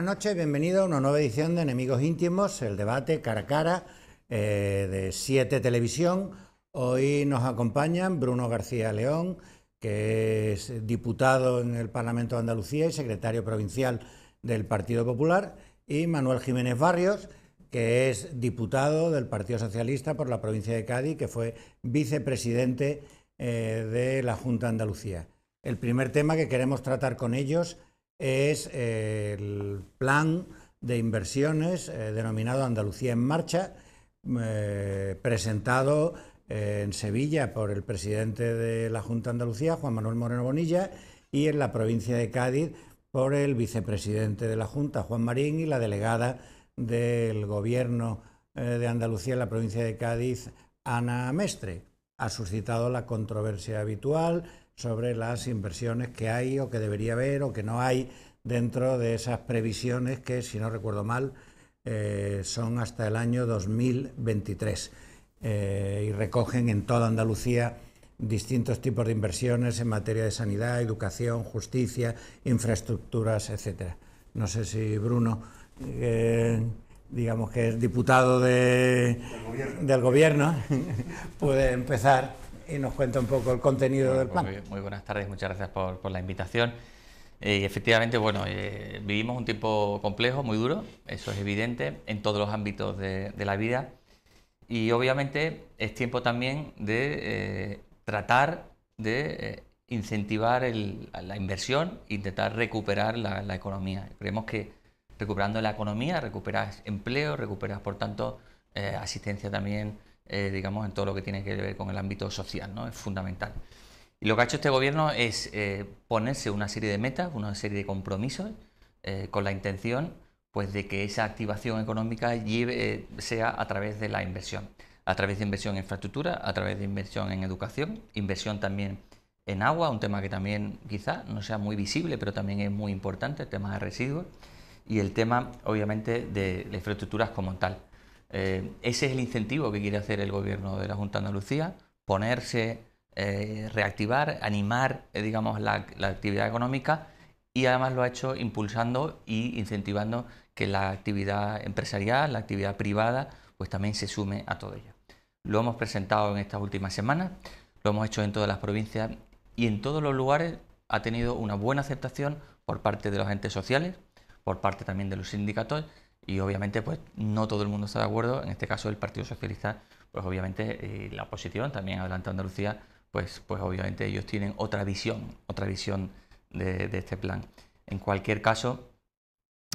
buenas noches, bienvenido a una nueva edición de Enemigos Íntimos, el debate cara a cara eh, de 7 Televisión. Hoy nos acompañan Bruno García León, que es diputado en el Parlamento de Andalucía y secretario provincial del Partido Popular, y Manuel Jiménez Barrios, que es diputado del Partido Socialista por la provincia de Cádiz, que fue vicepresidente eh, de la Junta de Andalucía. El primer tema que queremos tratar con ellos es eh, el plan de inversiones eh, denominado Andalucía en Marcha, eh, presentado en Sevilla por el presidente de la Junta de Andalucía, Juan Manuel Moreno Bonilla, y en la provincia de Cádiz por el vicepresidente de la Junta, Juan Marín, y la delegada del Gobierno de Andalucía en la provincia de Cádiz, Ana Mestre. Ha suscitado la controversia habitual, sobre las inversiones que hay o que debería haber o que no hay dentro de esas previsiones que, si no recuerdo mal, eh, son hasta el año 2023 eh, y recogen en toda Andalucía distintos tipos de inversiones en materia de sanidad, educación, justicia, infraestructuras, etcétera. No sé si Bruno, eh, digamos que es diputado de, del gobierno puede empezar y nos cuenta un poco el contenido del plan. Muy, buenas tardes, muchas gracias por, la invitación. Eh, efectivamente, bueno, eh, vivimos un tiempo complejo, muy duro, eso es evidente, en todos los ámbitos de, la vida. Y obviamente es tiempo también de eh, tratar de incentivar la inversión, intentar recuperar la, economía. Creemos que recuperando la economía recuperas empleo, recuperas, por tanto, asistencia también eh, digamos, en todo lo que tiene que ver con el ámbito social, ¿no? Es fundamental. Y lo que ha hecho este gobierno es eh, ponerse una serie de metas, una serie de compromisos, eh, con la intención pues, de que esa activación económica sea a través de la inversión, a través de inversión en infraestructura, a través de inversión en educación, inversión también en agua, un tema que también quizá no sea muy visible, pero también es muy importante, el tema de residuos, y el tema, obviamente, de infraestructuras como tal. Eh, ese es el incentivo que quiere hacer el gobierno de la Junta de Andalucía, ponerse, eh, reactivar, animar, eh, digamos, la, actividad económica y además lo ha hecho impulsando y incentivando que la actividad empresarial, la actividad privada, pues también se sume a todo ello. Lo hemos presentado en estas últimas semanas, lo hemos hecho en todas las provincias y en todos los lugares ha tenido una buena aceptación por parte de los entes sociales, por parte también de los sindicatos y obviamente pues no todo el mundo está de acuerdo, en este caso el Partido Socialista, pues obviamente eh, la oposición, también Adelante Andalucía, pues, pues obviamente ellos tienen otra visión, otra visión de, este plan. En cualquier caso,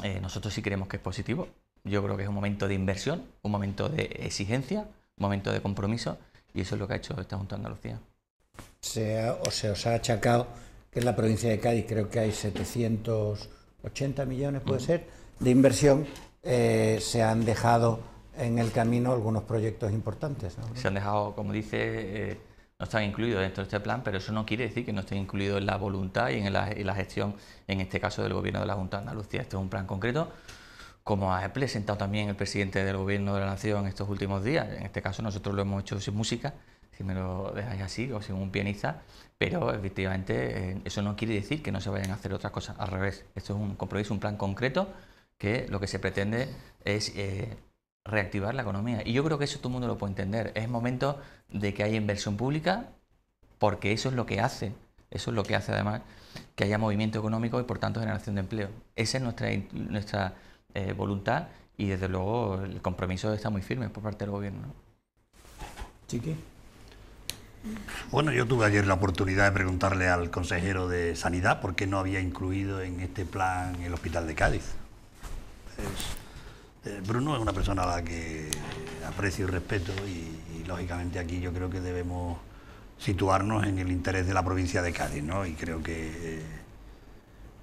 eh, nosotros sí creemos que es positivo, yo creo que es un momento de inversión, un momento de exigencia, un momento de compromiso y eso es lo que ha hecho esta Junta de Andalucía. Se os ha achacado que en la provincia de Cádiz creo que hay 780 millones, puede mm. ser, de inversión eh, se han dejado en el camino algunos proyectos importantes. Se han dejado, como dice, eh, no están incluidos dentro de este plan, pero eso no quiere decir que no estén incluidos en la voluntad y en la, gestión, en este caso, del Gobierno de la Junta de Andalucía. Este es un plan concreto como ha presentado también el presidente del Gobierno de la Nación en estos últimos días. En este caso nosotros lo hemos hecho sin música, si me lo dejáis así, o sin un pianista, pero efectivamente eh, eso no quiere decir que no se vayan a hacer otras cosas, al revés. Esto es un compromiso, un plan concreto que lo que se pretende es eh, reactivar la economía. Y yo creo que eso todo el mundo lo puede entender. Es momento de que haya inversión pública porque eso es lo que hace, eso es lo que hace además que haya movimiento económico y por tanto generación de empleo. Esa es nuestra, nuestra eh, voluntad y desde luego el compromiso está muy firme por parte del gobierno. Chiqui. Bueno, yo tuve ayer la oportunidad de preguntarle al consejero de Sanidad por qué no había incluido en este plan el Hospital de Cádiz. Eh, Bruno es una persona a la que aprecio y respeto y, lógicamente aquí yo creo que debemos situarnos en el interés de la provincia de Cádiz, ¿no? Y creo que eh,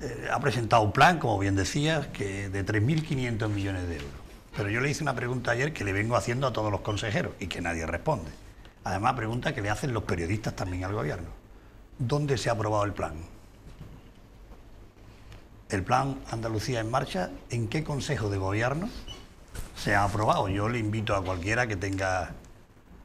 eh, ha presentado un plan, como bien decías, que de 3.500 millones de euros. Pero yo le hice una pregunta ayer que le vengo haciendo a todos los consejeros y que nadie responde. Además, pregunta que le hacen los periodistas también al gobierno. ¿Dónde se ha aprobado el plan? el plan Andalucía en marcha, ¿en qué consejo de gobierno se ha aprobado? Yo le invito a cualquiera que tenga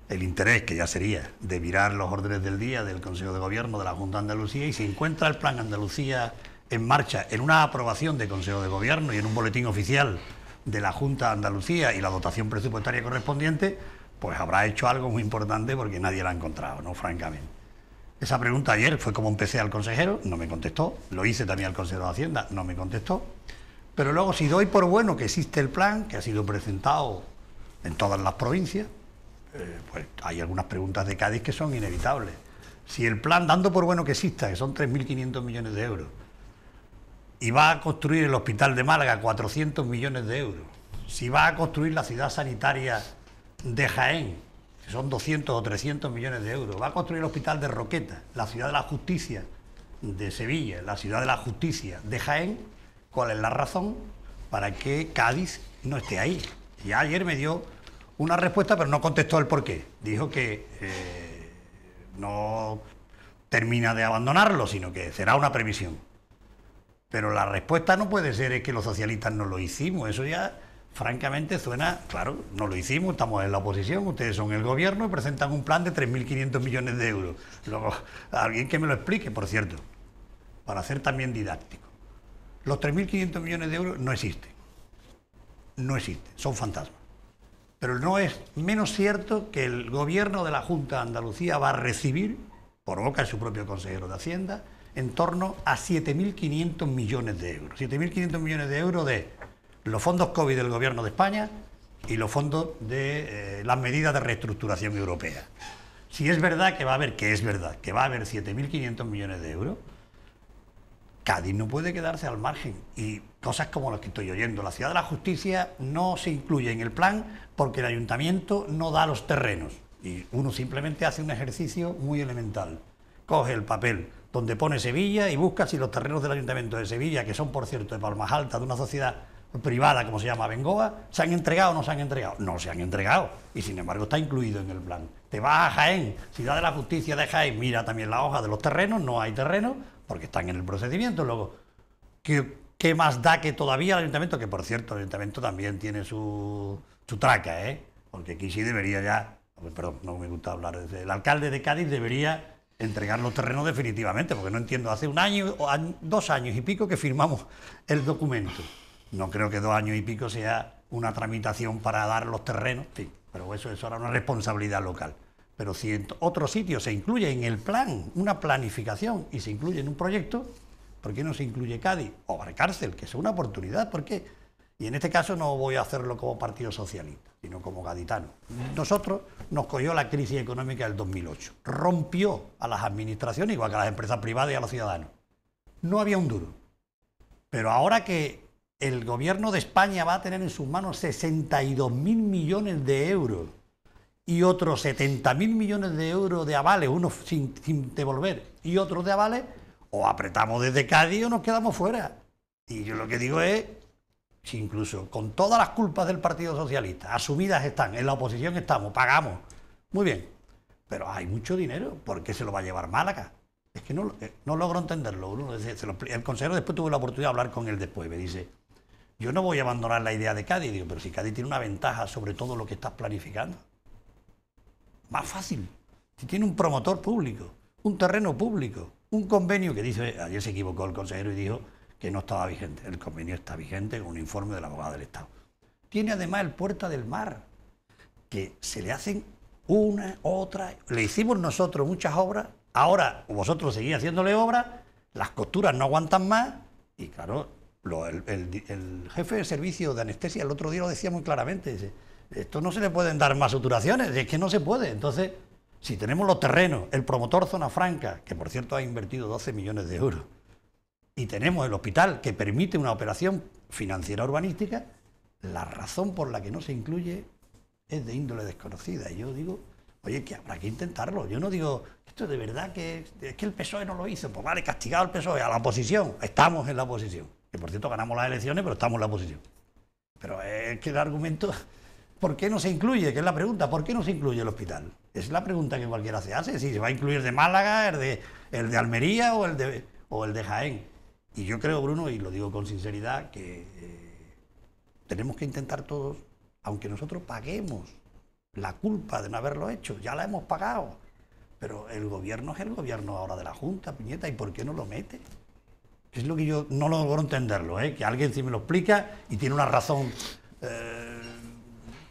el interés, que ya sería, de mirar los órdenes del día del Consejo de Gobierno de la Junta de Andalucía y si encuentra el plan Andalucía en marcha en una aprobación de Consejo de Gobierno y en un boletín oficial de la Junta de Andalucía y la dotación presupuestaria correspondiente, pues habrá hecho algo muy importante porque nadie lo ha encontrado, ¿no? Francamente esa pregunta ayer fue como empecé al consejero, no me contestó, lo hice también al consejero de Hacienda, no me contestó. Pero luego, si doy por bueno que existe el plan, que ha sido presentado en todas las provincias, eh, pues hay algunas preguntas de Cádiz que son inevitables. Si el plan, dando por bueno que exista, que son 3.500 millones de euros, y va a construir el Hospital de Málaga 400 millones de euros, si va a construir la ciudad sanitaria de Jaén son 200 o 300 millones de euros. Va a construir el hospital de Roqueta, la ciudad de la justicia de Sevilla, la ciudad de la justicia de Jaén. ¿Cuál es la razón para que Cádiz no esté ahí? Y ayer me dio una respuesta, pero no contestó el por qué. Dijo que eh, no termina de abandonarlo, sino que será una previsión. Pero la respuesta no puede ser es que los socialistas no lo hicimos. Eso ya francamente suena, claro, no lo hicimos, estamos en la oposición, ustedes son el gobierno y presentan un plan de 3.500 millones de euros. Luego, alguien que me lo explique, por cierto, para ser también didáctico. Los 3.500 millones de euros no existen. No existen, son fantasmas. Pero no es menos cierto que el gobierno de la Junta de Andalucía va a recibir, por boca de su propio consejero de Hacienda, en torno a 7.500 millones de euros. 7.500 millones de euros de los fondos COVID del Gobierno de España y los fondos de eh, las medidas de reestructuración europea. Si es verdad que va a haber, que es verdad, que va a haber 7.500 millones de euros, Cádiz no puede quedarse al margen. Y cosas como las que estoy oyendo. La ciudad de la justicia no se incluye en el plan porque el ayuntamiento no da los terrenos. Y uno simplemente hace un ejercicio muy elemental. Coge el papel donde pone Sevilla y busca si los terrenos del ayuntamiento de Sevilla, que son por cierto de Palmas altas de una sociedad privada, como se llama Bengoa, ¿se han entregado o no se han entregado? No se han entregado y sin embargo está incluido en el plan. Te vas a Jaén, Ciudad de la Justicia de Jaén, mira también la hoja de los terrenos, no hay terrenos porque están en el procedimiento. Luego, ¿qué, más da que todavía el ayuntamiento? Que por cierto, el ayuntamiento también tiene su, traca, ¿eh? porque aquí sí debería ya, pues, perdón, no me gusta hablar, el alcalde de Cádiz debería entregar los terrenos definitivamente, porque no entiendo, hace un año, dos años y pico que firmamos el documento. No creo que dos años y pico sea una tramitación para dar los terrenos, sí, pero eso, eso era una responsabilidad local. Pero si en otro sitio se incluye en el plan una planificación y se incluye en un proyecto, ¿por qué no se incluye Cádiz o Barcárcel, que es una oportunidad? ¿Por qué? Y en este caso no voy a hacerlo como Partido Socialista, sino como gaditano. Nosotros nos cogió la crisis económica del 2008, rompió a las administraciones, igual que a las empresas privadas y a los ciudadanos. No había un duro. Pero ahora que el gobierno de España va a tener en sus manos 62.000 millones de euros y otros 70.000 millones de euros de avales, unos sin, devolver y otros de avales, o apretamos desde Cádiz o nos quedamos fuera. Y yo lo que digo es, si incluso con todas las culpas del Partido Socialista, asumidas están, en la oposición estamos, pagamos, muy bien, pero hay mucho dinero, ¿por qué se lo va a llevar Málaga? Es que no, eh, logro entenderlo. el consejero después tuvo la oportunidad de hablar con él después, me dice, yo no voy a abandonar la idea de Cádiz, digo, pero si Cádiz tiene una ventaja sobre todo lo que estás planificando. Más fácil. Si tiene un promotor público, un terreno público, un convenio que dice, ayer se equivocó el consejero y dijo que no estaba vigente. El convenio está vigente con un informe de la abogada del Estado. Tiene además el Puerta del Mar, que se le hacen una, otra. Le hicimos nosotros muchas obras, ahora vosotros seguís haciéndole obras, las costuras no aguantan más y claro, el, jefe de servicio de anestesia el otro día lo decía muy claramente, esto no se le pueden dar más suturaciones, es que no se puede. Entonces, si tenemos los terrenos, el promotor Zona Franca, que por cierto ha invertido 12 millones de euros, y tenemos el hospital que permite una operación financiera urbanística, la razón por la que no se incluye es de índole desconocida. Y yo digo, oye, que habrá que intentarlo. Yo no digo, esto de verdad que es que el PSOE no lo hizo. Pues vale, castigado al PSOE, a la oposición. Estamos en la oposición que por cierto ganamos las elecciones, pero estamos en la oposición. Pero es que el argumento, ¿por qué no se incluye? Que es la pregunta, ¿por qué no se incluye el hospital? Es la pregunta que cualquiera se hace, si se va a incluir de Málaga, el de, el de Almería o el de, o el de Jaén. Y yo creo, Bruno, y lo digo con sinceridad, que eh, tenemos que intentar todos, aunque nosotros paguemos la culpa de no haberlo hecho, ya la hemos pagado. Pero el gobierno es el gobierno ahora de la Junta, Piñeta, ¿y por qué no lo mete? Es lo que yo no lo logro entenderlo, ¿eh? que alguien sí me lo explica y tiene una razón eh,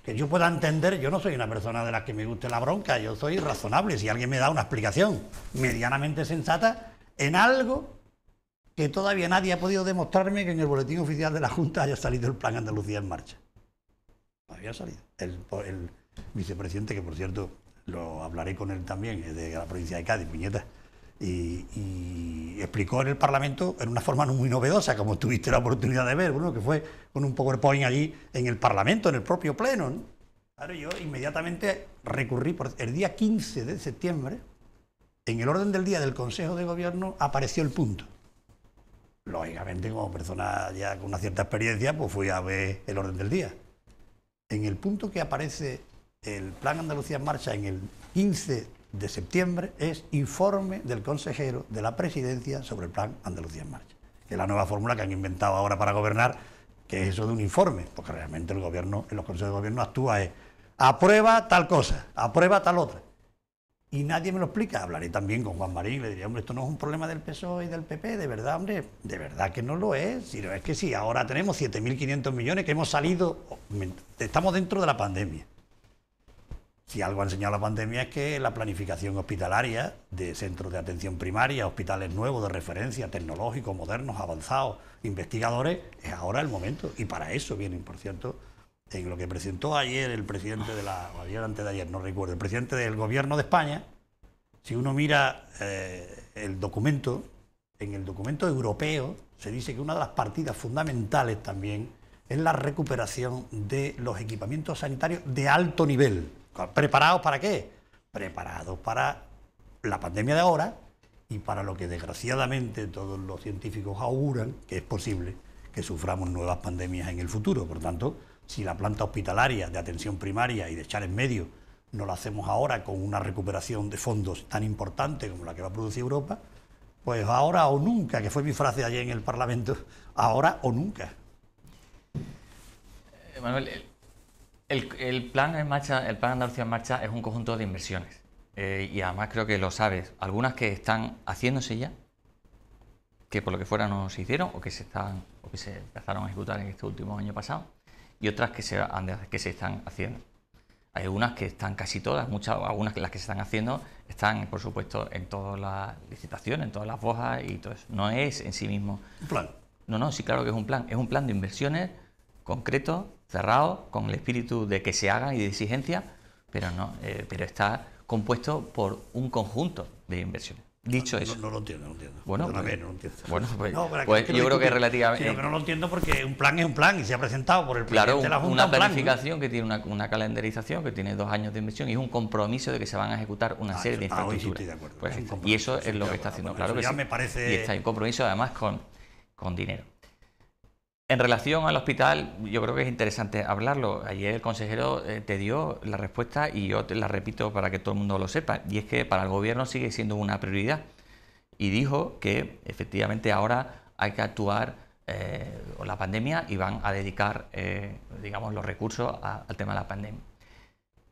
que yo pueda entender. Yo no soy una persona de la que me guste la bronca, yo soy razonable. Si alguien me da una explicación medianamente sensata en algo que todavía nadie ha podido demostrarme que en el boletín oficial de la Junta haya salido el plan Andalucía en marcha. había salido. El, vicepresidente, que por cierto lo hablaré con él también, es de la provincia de Cádiz, Piñeta y, explicó en el Parlamento en una forma muy novedosa, como tuviste la oportunidad de ver, bueno, que fue con un PowerPoint allí en el Parlamento, en el propio Pleno. yo inmediatamente recurrí, por, el día 15 de septiembre, en el orden del día del Consejo de Gobierno apareció el punto. Lógicamente, como persona ya con una cierta experiencia, pues fui a ver el orden del día. En el punto que aparece el Plan Andalucía en Marcha en el 15 de septiembre es informe del consejero de la presidencia sobre el plan Andalucía en Marcha, que es la nueva fórmula que han inventado ahora para gobernar, que es eso de un informe, porque realmente el gobierno, en los consejos de gobierno actúa es aprueba tal cosa, aprueba tal otra. Y nadie me lo explica. Hablaré también con Juan Marín, le diría, hombre, esto no es un problema del PSOE y del PP, de verdad, hombre, de verdad que no lo es. Sino es que sí, ahora tenemos 7.500 millones que hemos salido, estamos dentro de la pandemia si algo ha enseñado la pandemia es que la planificación hospitalaria de centros de atención primaria, hospitales nuevos de referencia, tecnológicos, modernos, avanzados, investigadores, es ahora el momento. Y para eso vienen, por cierto, en lo que presentó ayer el presidente de la, o ayer antes de ayer, no recuerdo, el presidente del gobierno de España, si uno mira eh, el documento, en el documento europeo se dice que una de las partidas fundamentales también es la recuperación de los equipamientos sanitarios de alto nivel. ¿Preparados para qué? Preparados para la pandemia de ahora y para lo que desgraciadamente todos los científicos auguran, que es posible que suframos nuevas pandemias en el futuro. Por tanto, si la planta hospitalaria de atención primaria y de echar en medio no la hacemos ahora con una recuperación de fondos tan importante como la que va a producir Europa, pues ahora o nunca, que fue mi frase ayer en el Parlamento, ahora o nunca. Eh, Manuel, el, plan en marcha, el plan Andalucía en marcha es un conjunto de inversiones eh, y además creo que lo sabes. Algunas que están haciéndose ya, que por lo que fuera no se hicieron o que se están o que se empezaron a ejecutar en este último año pasado y otras que se que se están haciendo. Hay algunas que están casi todas, muchas, algunas que las que se están haciendo están, por supuesto, en todas las licitaciones, en todas las bojas y todo eso. No es en sí mismo. Un plan. No, no, sí, claro que es un plan. Es un plan de inversiones concreto con el espíritu de que se hagan y de exigencia, pero, no, eh, pero está compuesto por un conjunto de inversiones. Dicho eso. No, lo entiendo, no Bueno, pues, lo entiendo. Bueno, pues, pues yo creo que relativamente. no lo entiendo porque un plan es un plan y se ha presentado por el Claro, de la Junta, una planificación que tiene una, calendarización, que tiene dos años de inversión y es un compromiso de que se van a ejecutar una serie de infraestructuras. y eso es lo que está haciendo, claro que ya Me parece... Y está en compromiso además con, con dinero. En relación al hospital, yo creo que es interesante hablarlo. Ayer el consejero eh, te dio la respuesta y yo te la repito para que todo el mundo lo sepa, y es que para el gobierno sigue siendo una prioridad. Y dijo que efectivamente ahora hay que actuar con eh, la pandemia y van a dedicar, eh, digamos, los recursos al tema de la pandemia.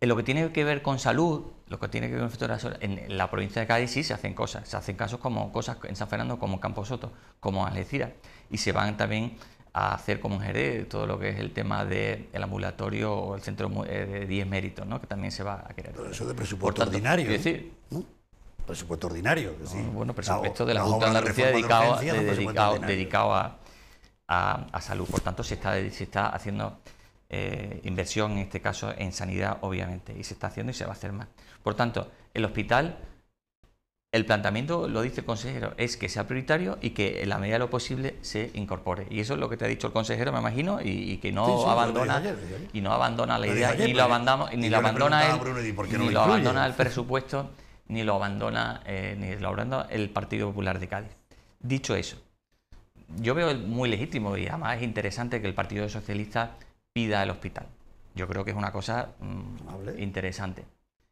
En lo que tiene que ver con salud, lo que tiene que ver con en la provincia de Cádiz sí se hacen cosas, se hacen casos como cosas en San Fernando, como en Camposoto, como en Algeciras, y se van también a hacer como Jerez todo lo que es el tema del ambulatorio o el centro eh, de 10 méritos, ¿no? que también se va a querer. Pero eso de presupuesto ordinario. Es decir, Presupuesto ordinario. Es bueno, presupuesto de la, Junta de Andalucía dedicado, dedicado, a, salud. Por tanto, se está, se está haciendo eh, inversión, en este caso en sanidad, obviamente, y se está haciendo y se va a hacer más. Por tanto, el hospital el planteamiento, lo dice el consejero, es que sea prioritario y que en la medida de lo posible se incorpore. Y eso es lo que te ha dicho el consejero, me imagino, y, que no abandona y no abandona la idea, ni lo abandona, ni abandona, el presupuesto, ni lo abandona, eh, ni lo abandona el Partido Popular de Cádiz. Dicho eso, yo veo muy legítimo y además es interesante que el Partido Socialista pida el hospital. Yo creo que es una cosa mm, interesante.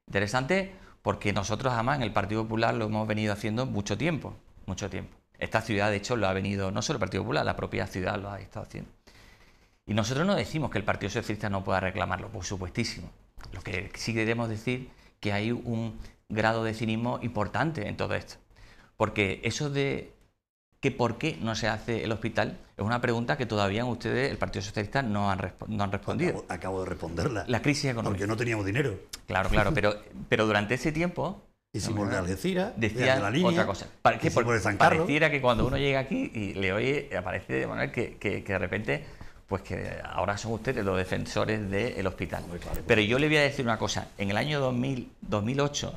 Interesante porque nosotros además en el Partido Popular lo hemos venido haciendo mucho tiempo, mucho tiempo. Esta ciudad, de hecho, lo ha venido, no solo el Partido Popular, la propia ciudad lo ha estado haciendo. Y nosotros no decimos que el Partido Socialista no pueda reclamarlo, por supuestísimo. Lo que sí queremos decir que hay un grado de cinismo importante en todo esto. Porque eso de que por qué no se hace el hospital es una pregunta que todavía ustedes, el Partido Socialista, no han, respondido. Acabo, de responderla. La crisis económica. Porque no teníamos dinero. Claro, claro, pero, pero durante ese tiempo... Hicimos de Algeciras, decía la línea, otra cosa. Que por, pareciera que cuando uno llega aquí y le oye, aparece de manera que, de repente, pues que ahora son ustedes los defensores del hospital. Pues pero yo le voy a decir una cosa. En el año 2000, 2008,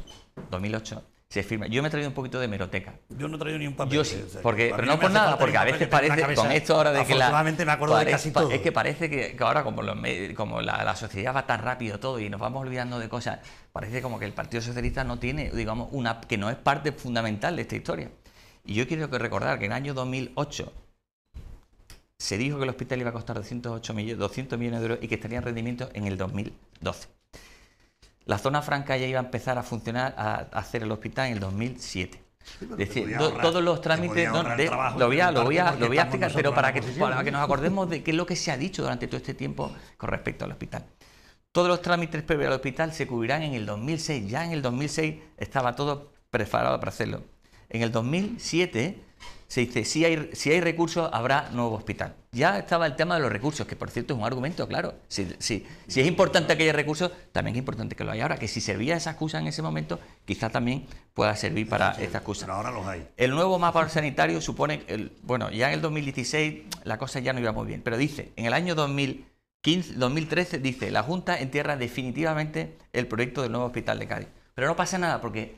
2008 se firma. Yo me he traído un poquito de meroteca. Yo no he traído ni un papel. Yo sí, porque, pero no por nada, porque a veces parece, con esto ahora de que la... me acuerdo de casi todo. Es que parece que, ahora como, los, como la, sociedad va tan rápido todo y nos vamos olvidando de cosas, parece como que el Partido Socialista no tiene, digamos, una que no es parte fundamental de esta historia. Y yo quiero recordar que en el año 2008 se dijo que el hospital iba a costar 208 millones, 200 millones de euros y que estaría en rendimiento en el 2012. La zona franca ya iba a empezar a funcionar, a, hacer el hospital en el 2007. decir, todos los trámites, lo voy a, explicar, pero para que, nos acordemos de qué es lo que se ha dicho durante todo este tiempo con respecto al hospital. Todos los trámites previos al hospital se cubrirán en el 2006. Ya en el 2006 estaba todo preparado para hacerlo. En el 2007 se dice, si hay, si hay recursos, habrá nuevo hospital. Ya estaba el tema de los recursos, que por cierto es un argumento, claro. Si, si, es importante que haya recursos, también es importante que lo haya ahora, que si servía esa excusa en ese momento, ...quizá también pueda servir para esta excusa. Pero ahora los hay. El nuevo mapa sanitario supone, bueno, ya en el 2016 la cosa ya no iba muy bien, pero dice, en el año 2015, 2013 dice, la Junta entierra definitivamente el proyecto del nuevo hospital de Cádiz. Pero no pasa nada porque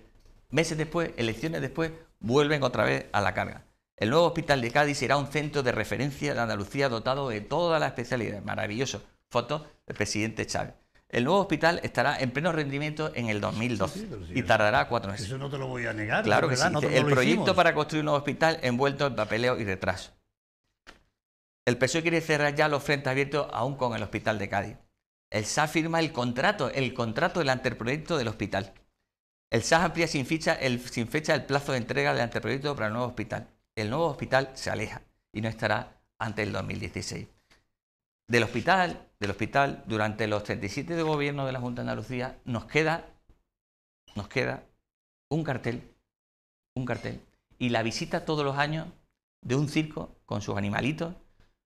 meses después, elecciones después, vuelven otra vez a la carga. El nuevo hospital de Cádiz será un centro de referencia de Andalucía dotado de toda la especialidad. Maravilloso. Foto del presidente Chávez. El nuevo hospital estará en pleno rendimiento en el 2012 y tardará cuatro meses. Eso no te lo voy a negar. Claro que sí. el proyecto para construir un nuevo hospital envuelto en papeleo y retraso. El PSOE quiere cerrar ya los frentes abiertos aún con el hospital de Cádiz. El SAS firma el contrato, el contrato del anteproyecto del hospital. El SAS amplía sin fecha el plazo de entrega del anteproyecto para el nuevo hospital el nuevo hospital se aleja y no estará antes del 2016. Del hospital, del hospital, durante los 37 de gobierno de la Junta de Andalucía, nos queda, nos queda un cartel, un cartel, y la visita todos los años de un circo con sus animalitos,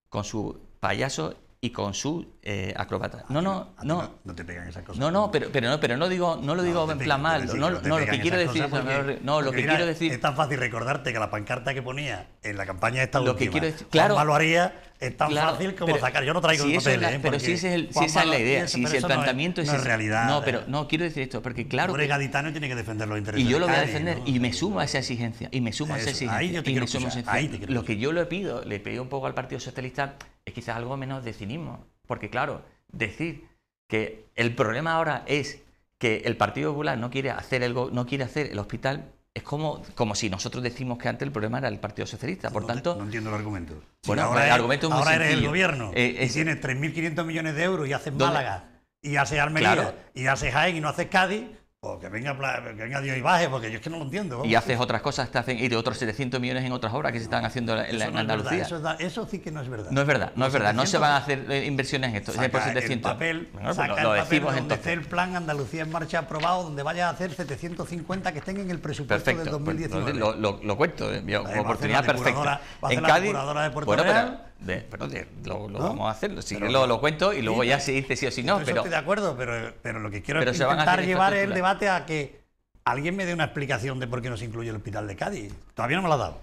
con sus payasos y con su eh, acrobata. Ah, no, no, no, no. te pegan esas cosas. No, no, pero, pero, no, pero no, digo, no lo digo en plan mal. no, no, lo que quiero decir. es. no, lo que quiero decir. Es tan fácil recordarte que la pancarta que ponía en la campaña de esta lo que quiero claro, lo haría, es tan fácil como sacar. Yo no traigo si el papel. ¿eh? pero si, es esa es la idea, si, el planteamiento es, es, realidad. No, ¿eh? pero no quiero decir esto, porque claro. El gaditano tiene que defender los intereses. Y yo lo voy a defender, y me sumo a esa exigencia. Y me sumo a esa exigencia. Ahí yo te Lo que yo le pido, le pido un poco al Partido Socialista es quizás algo menos de cinismo. Porque claro, decir que el problema ahora es que el Partido Popular no quiere hacer el, no quiere hacer el hospital es como, como si nosotros decimos que antes el problema era el Partido Socialista. Por tanto, no entiendo el argumento. Bueno, ahora, el argumento es ahora eres el gobierno eh, 3.500 millones de euros y haces Málaga y haces Almería y haces Jaén y no haces Cádiz o que venga, que Dios y baje, porque yo es que no lo entiendo. Y haces otras cosas y de otros 700 millones en otras obras que se están haciendo en, Andalucía. eso, eso, sí que no es verdad. No es verdad, no es verdad. No se van a hacer eh, inversiones en esto. Saca 700. El papel, no, pues saca lo, lo el papel donde esté el plan Andalucía en marcha aprobado, donde vaya a hacer 750 que estén en el presupuesto Perfecto, del 2019. Perfecto, lo, lo, cuento, eh, oportunidad perfecta. en Cádiz, de Puerto bueno, pero, pero lo, vamos a hacer, lo, cuento y luego ya se dice sí o sí no. Pero, estoy de acuerdo, pero, lo que quiero es intentar llevar el debate a que alguien me dé una explicación de por qué no se incluye el hospital de Cádiz. Todavía no me lo ha dado.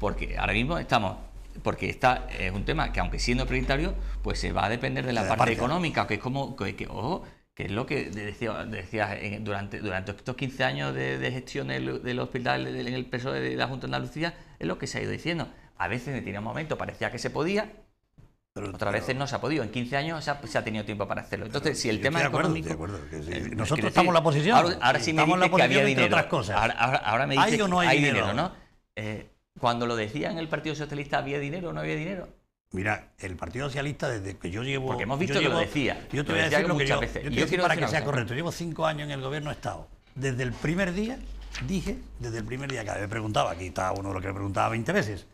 Porque ahora mismo estamos porque está es un tema que aunque siendo prioritario, pues se va a depender de la, parte, económica, que es como que, ojo, que es lo que decía, eh, durante, durante estos 15 años de, gestión del, del hospital en el peso de la Junta de Andalucía, es lo que se ha ido diciendo. A veces en un momento parecía que se podía, pero, Otras veces no se ha podido. En 15 años se ha, tenido tiempo para hacerlo. Entonces, si el tema de acuerdo, económico... De acuerdo, Nosotros estamos en la posición. Ahora, sí me dices que había dinero. Otras cosas. Ahora, me dices ¿Hay o no hay, dinero? ¿no? Eh, cuando lo decía en el Partido Socialista, ¿había dinero o no había dinero? Mira, el Partido Socialista desde que yo llevo... Porque hemos visto que lo decía. Yo te voy a decir lo que yo... Veces. Yo, yo quiero para que sea correcto. Llevo cinco años en el gobierno de estado. Desde el primer día, dije, desde el primer día que me preguntaba, aquí estaba uno de los que me preguntaba 20 veces,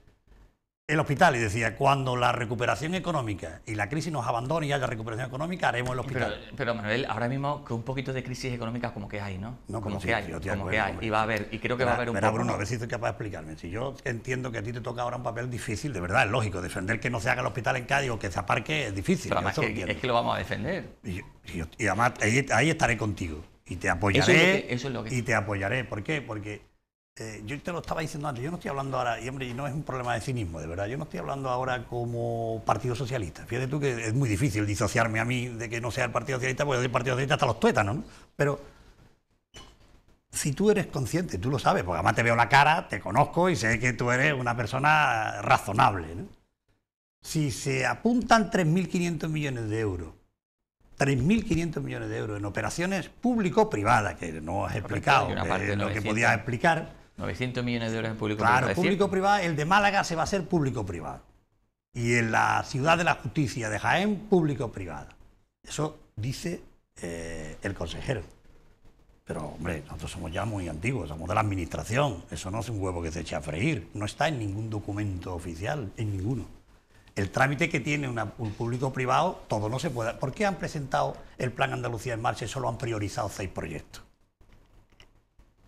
el hospital y decía, cuando la recuperación económica y la crisis nos abandone y haya recuperación económica, haremos el hospital. Pero, Manuel, ahora mismo que un poquito de crisis económica como que hay, ¿no? No, como, que hay, como que hay. Y va a haber, y creo que va a haber un Pero Bruno, a ver si estoy capaz de explicarme. Si yo entiendo que a ti te toca ahora un papel difícil, de verdad, es lógico, defender que no se haga el hospital en Cádiz o que se aparque es difícil. Pero además es que lo vamos a defender. Y, además ahí, estaré contigo y te apoyaré. Eso Y te apoyaré. ¿Por qué? Porque eh, yo te lo estaba diciendo antes, yo no estoy hablando ahora, y hombre, no es un problema de cinismo, de verdad, yo no estoy hablando ahora como Partido Socialista. Fíjate tú que es muy difícil disociarme a mí de que no sea el Partido Socialista, porque soy el Partido Socialista hasta los tuétanos, ¿no? Pero si tú eres consciente, tú lo sabes, porque además te veo la cara, te conozco y sé que tú eres una persona razonable, Si se apuntan 3.500 millones de euros 3.500 millones de euros en operaciones público-privadas, que no has explicado lo que podías explicar, 900 millones de euros en público-privado. Claro, público-privado, el de Málaga se va a hacer público-privado. Y en la ciudad de la justicia de Jaén, público privado. Eso dice eh, el consejero. Pero, hombre, nosotros somos ya muy antiguos, somos de la administración. Eso no es un huevo que se eche a freír. No está en ningún documento oficial, en ninguno. El trámite que tiene un público-privado, todo no se puede. ¿Por qué han presentado el Plan Andalucía en marcha y solo han priorizado seis proyectos?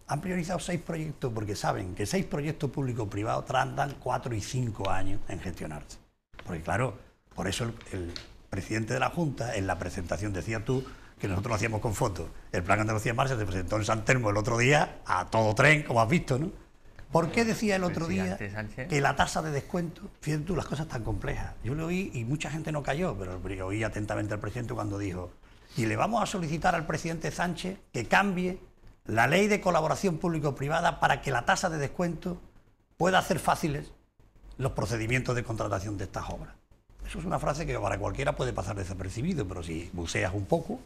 han priorizado seis proyectos porque saben que seis proyectos público-privado tardan cuatro y cinco años en gestionarse. Porque claro, por eso el, presidente de la Junta en la presentación decía tú que nosotros lo hacíamos con fotos. El Plan Andalucía en se presentó en San Telmo el otro día a todo tren, como has visto, ¿no? ¿Por qué decía el pues otro día que la tasa de descuento, fíjate tú, las cosas tan complejas? Yo lo oí y mucha gente no cayó, pero oí atentamente al presidente cuando dijo, y le vamos a solicitar al presidente Sánchez que cambie la ley de colaboración público-privada para que la tasa de descuento pueda hacer fáciles los procedimientos de contratación de estas obras. Eso es una frase que para cualquiera puede pasar desapercibido, pero si buceas un poco,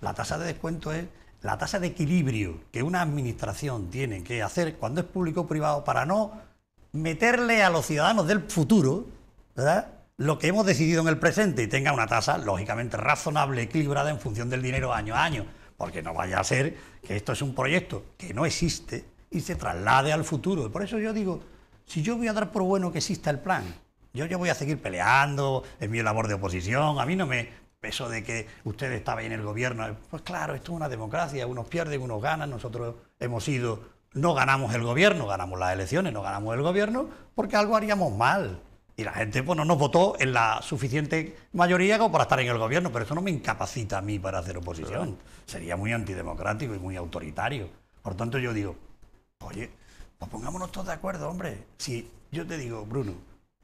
la tasa de descuento es la tasa de equilibrio que una administración tiene que hacer cuando es público-privado para no meterle a los ciudadanos del futuro lo que hemos decidido en el presente y tenga una tasa lógicamente razonable, equilibrada en función del dinero año a año porque no vaya a ser que esto es un proyecto que no existe y se traslade al futuro. Por eso yo digo, si yo voy a dar por bueno que exista el plan, yo, yo voy a seguir peleando en mi labor de oposición, a mí no me... peso de que usted estaba en el gobierno, pues claro, esto es una democracia, unos pierden, unos ganan, nosotros hemos ido, no ganamos el gobierno, ganamos las elecciones, no ganamos el gobierno, porque algo haríamos mal. Y la gente bueno, nos votó en la suficiente mayoría como para estar en el gobierno, pero eso no me incapacita a mí para hacer oposición. Sería muy antidemocrático y muy autoritario. Por tanto, yo digo, oye, pues pongámonos todos de acuerdo, hombre. Si yo te digo, Bruno,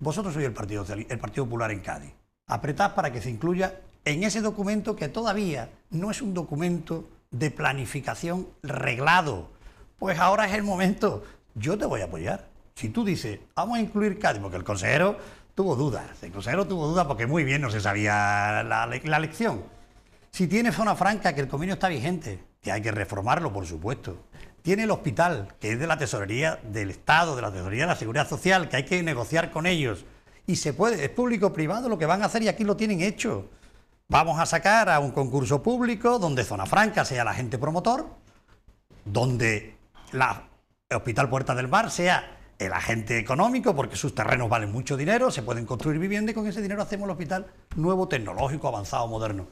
vosotros sois el Partido, el Partido Popular en Cádiz, apretad para que se incluya en ese documento que todavía no es un documento de planificación reglado. Pues ahora es el momento. Yo te voy a apoyar si tú dices, vamos a incluir Cádiz, porque el consejero tuvo dudas, el consejero tuvo dudas porque muy bien no se sabía la, la lección. Si tiene zona franca, que el convenio está vigente, que hay que reformarlo, por supuesto. Tiene el hospital, que es de la tesorería del Estado, de la tesorería de la Seguridad Social, que hay que negociar con ellos. Y se puede, es público-privado lo que van a hacer y aquí lo tienen hecho. Vamos a sacar a un concurso público donde zona franca sea la gente promotor, donde la Hospital Puerta del Mar sea el agente económico, porque sus terrenos valen mucho dinero, se pueden construir viviendas y con ese dinero hacemos el hospital nuevo, tecnológico, avanzado, moderno.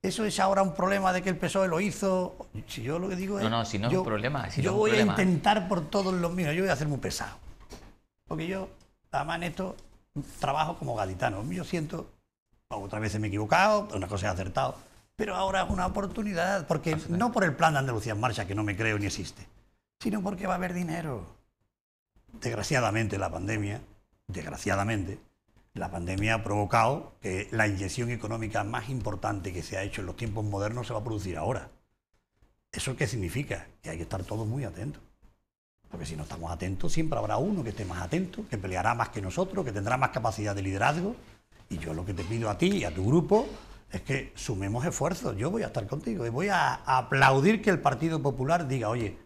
¿Eso es ahora un problema de que el PSOE lo hizo? Si yo lo que digo es... No, no, si no es un problema. Si yo voy a intentar por todos los míos, yo voy a hacer muy pesado. Porque yo, además esto, trabajo como gaditano. Yo siento, otra vez me he equivocado, una cosa he acertado, pero ahora es una oportunidad, porque no por el plan de Andalucía en Marcha, que no me creo ni existe, sino porque va a haber dinero desgraciadamente la pandemia, desgraciadamente, la pandemia ha provocado que la inyección económica más importante que se ha hecho en los tiempos modernos se va a producir ahora. ¿Eso qué significa? Que hay que estar todos muy atentos. Porque si no estamos atentos, siempre habrá uno que esté más atento, que peleará más que nosotros, que tendrá más capacidad de liderazgo. Y yo lo que te pido a ti y a tu grupo es que sumemos esfuerzos. Yo voy a estar contigo y voy a aplaudir que el Partido Popular diga, oye,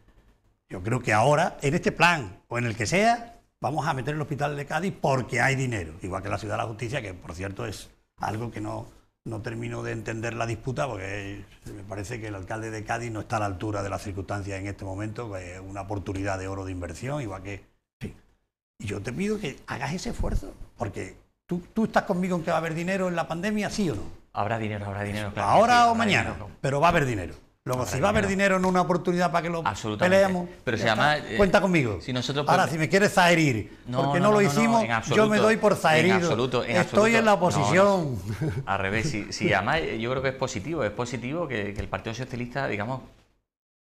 yo creo que ahora, en este plan o en el que sea, vamos a meter el hospital de Cádiz porque hay dinero. Igual que la ciudad de la justicia, que por cierto es algo que no, no termino de entender la disputa porque me parece que el alcalde de Cádiz no está a la altura de las circunstancias en este momento, es una oportunidad de oro de inversión, igual que... Y yo te pido que hagas ese esfuerzo, porque tú, estás conmigo en que va a haber dinero en la pandemia, sí o no. Habrá dinero, habrá dinero. Ahora o mañana, pero va a haber dinero. Luego, si va a haber dinero en una oportunidad para que lo peleemos, pero se llama, eh, cuenta conmigo. Ahora, si me quieres zaherir, porque no, lo hicimos, yo me doy por zaherido. Estoy en la oposición. al revés, si, eh, yo creo que es positivo, es positivo que, el Partido Socialista, digamos,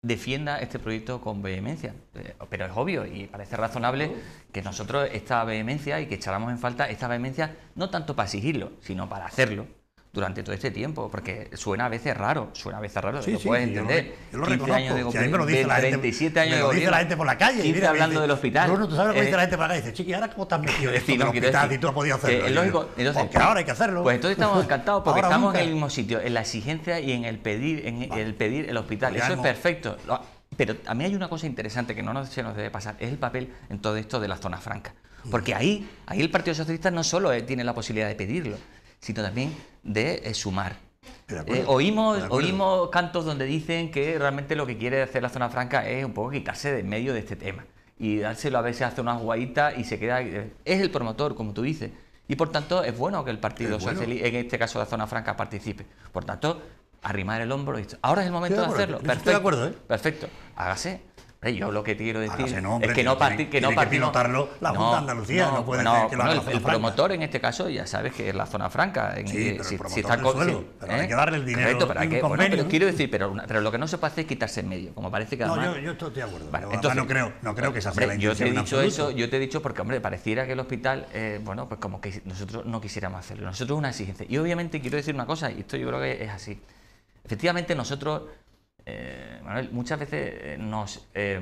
defienda este proyecto con vehemencia. Eh, pero es obvio y parece razonable que nosotros esta vehemencia y que echáramos en falta esta vehemencia no tanto para exigirlo, sino para hacerlo durante todo este tiempo, porque suena a veces raro, suena a veces raro, lo puedes entender. Yo yo lo años de gobierno, dice la gente por la calle. 15 hablando del hospital. Bruno, tú sabes lo que eh, dice la gente por la calle, dice, chiqui, ahora cómo estás metido en esto no, hospital eh, y tú has podido hacerlo. Es lógico, entonces, porque pues ahora hay que hacerlo. Pues entonces estamos encantados porque estamos en el mismo sitio, en la exigencia y en el pedir, en el pedir el hospital. Eso es perfecto. Pero a mí hay una cosa interesante que no nos, se nos debe pasar, es el papel en todo esto de la zona franca... Mm. Porque ahí, ahí el Partido Socialista no solo eh, tiene la posibilidad de pedirlo, sino también de eh, sumar. Eh, oímos, oímos cantos donde dicen que realmente lo que quiere hacer la zona franca es un poco quitarse de medio de este tema y dárselo a veces hace una jugadita y se queda. Eh, es el promotor, como tú dices. Y por tanto, es bueno que el Partido socialista, en este caso la zona franca, participe. Por tanto, arrimar el hombro y ahora es el momento de, hacerlo. Perfecto. acuerdo, Perfecto. Hágase. Yo lo que quiero decir es que no partir que no pilotarlo la Junta de Andalucía, no, puede que la el, promotor en este caso ya sabes que es la zona franca, en, sí, eh, pero si, está con suelo, pero hay ¿eh? que darle el dinero. Correcto, pero, pero quiero decir, pero, lo que no se puede hacer es quitarse en medio, como parece que además, No, yo, estoy de acuerdo. entonces, no creo, no creo que sea la Yo te he dicho eso, yo te he dicho porque hombre, pareciera que el hospital eh, bueno, pues como que nosotros no quisiéramos hacerlo. Nosotros es una exigencia. Y obviamente quiero decir una cosa, y esto yo creo que es así. Efectivamente nosotros eh, Manuel, muchas veces eh, nos eh,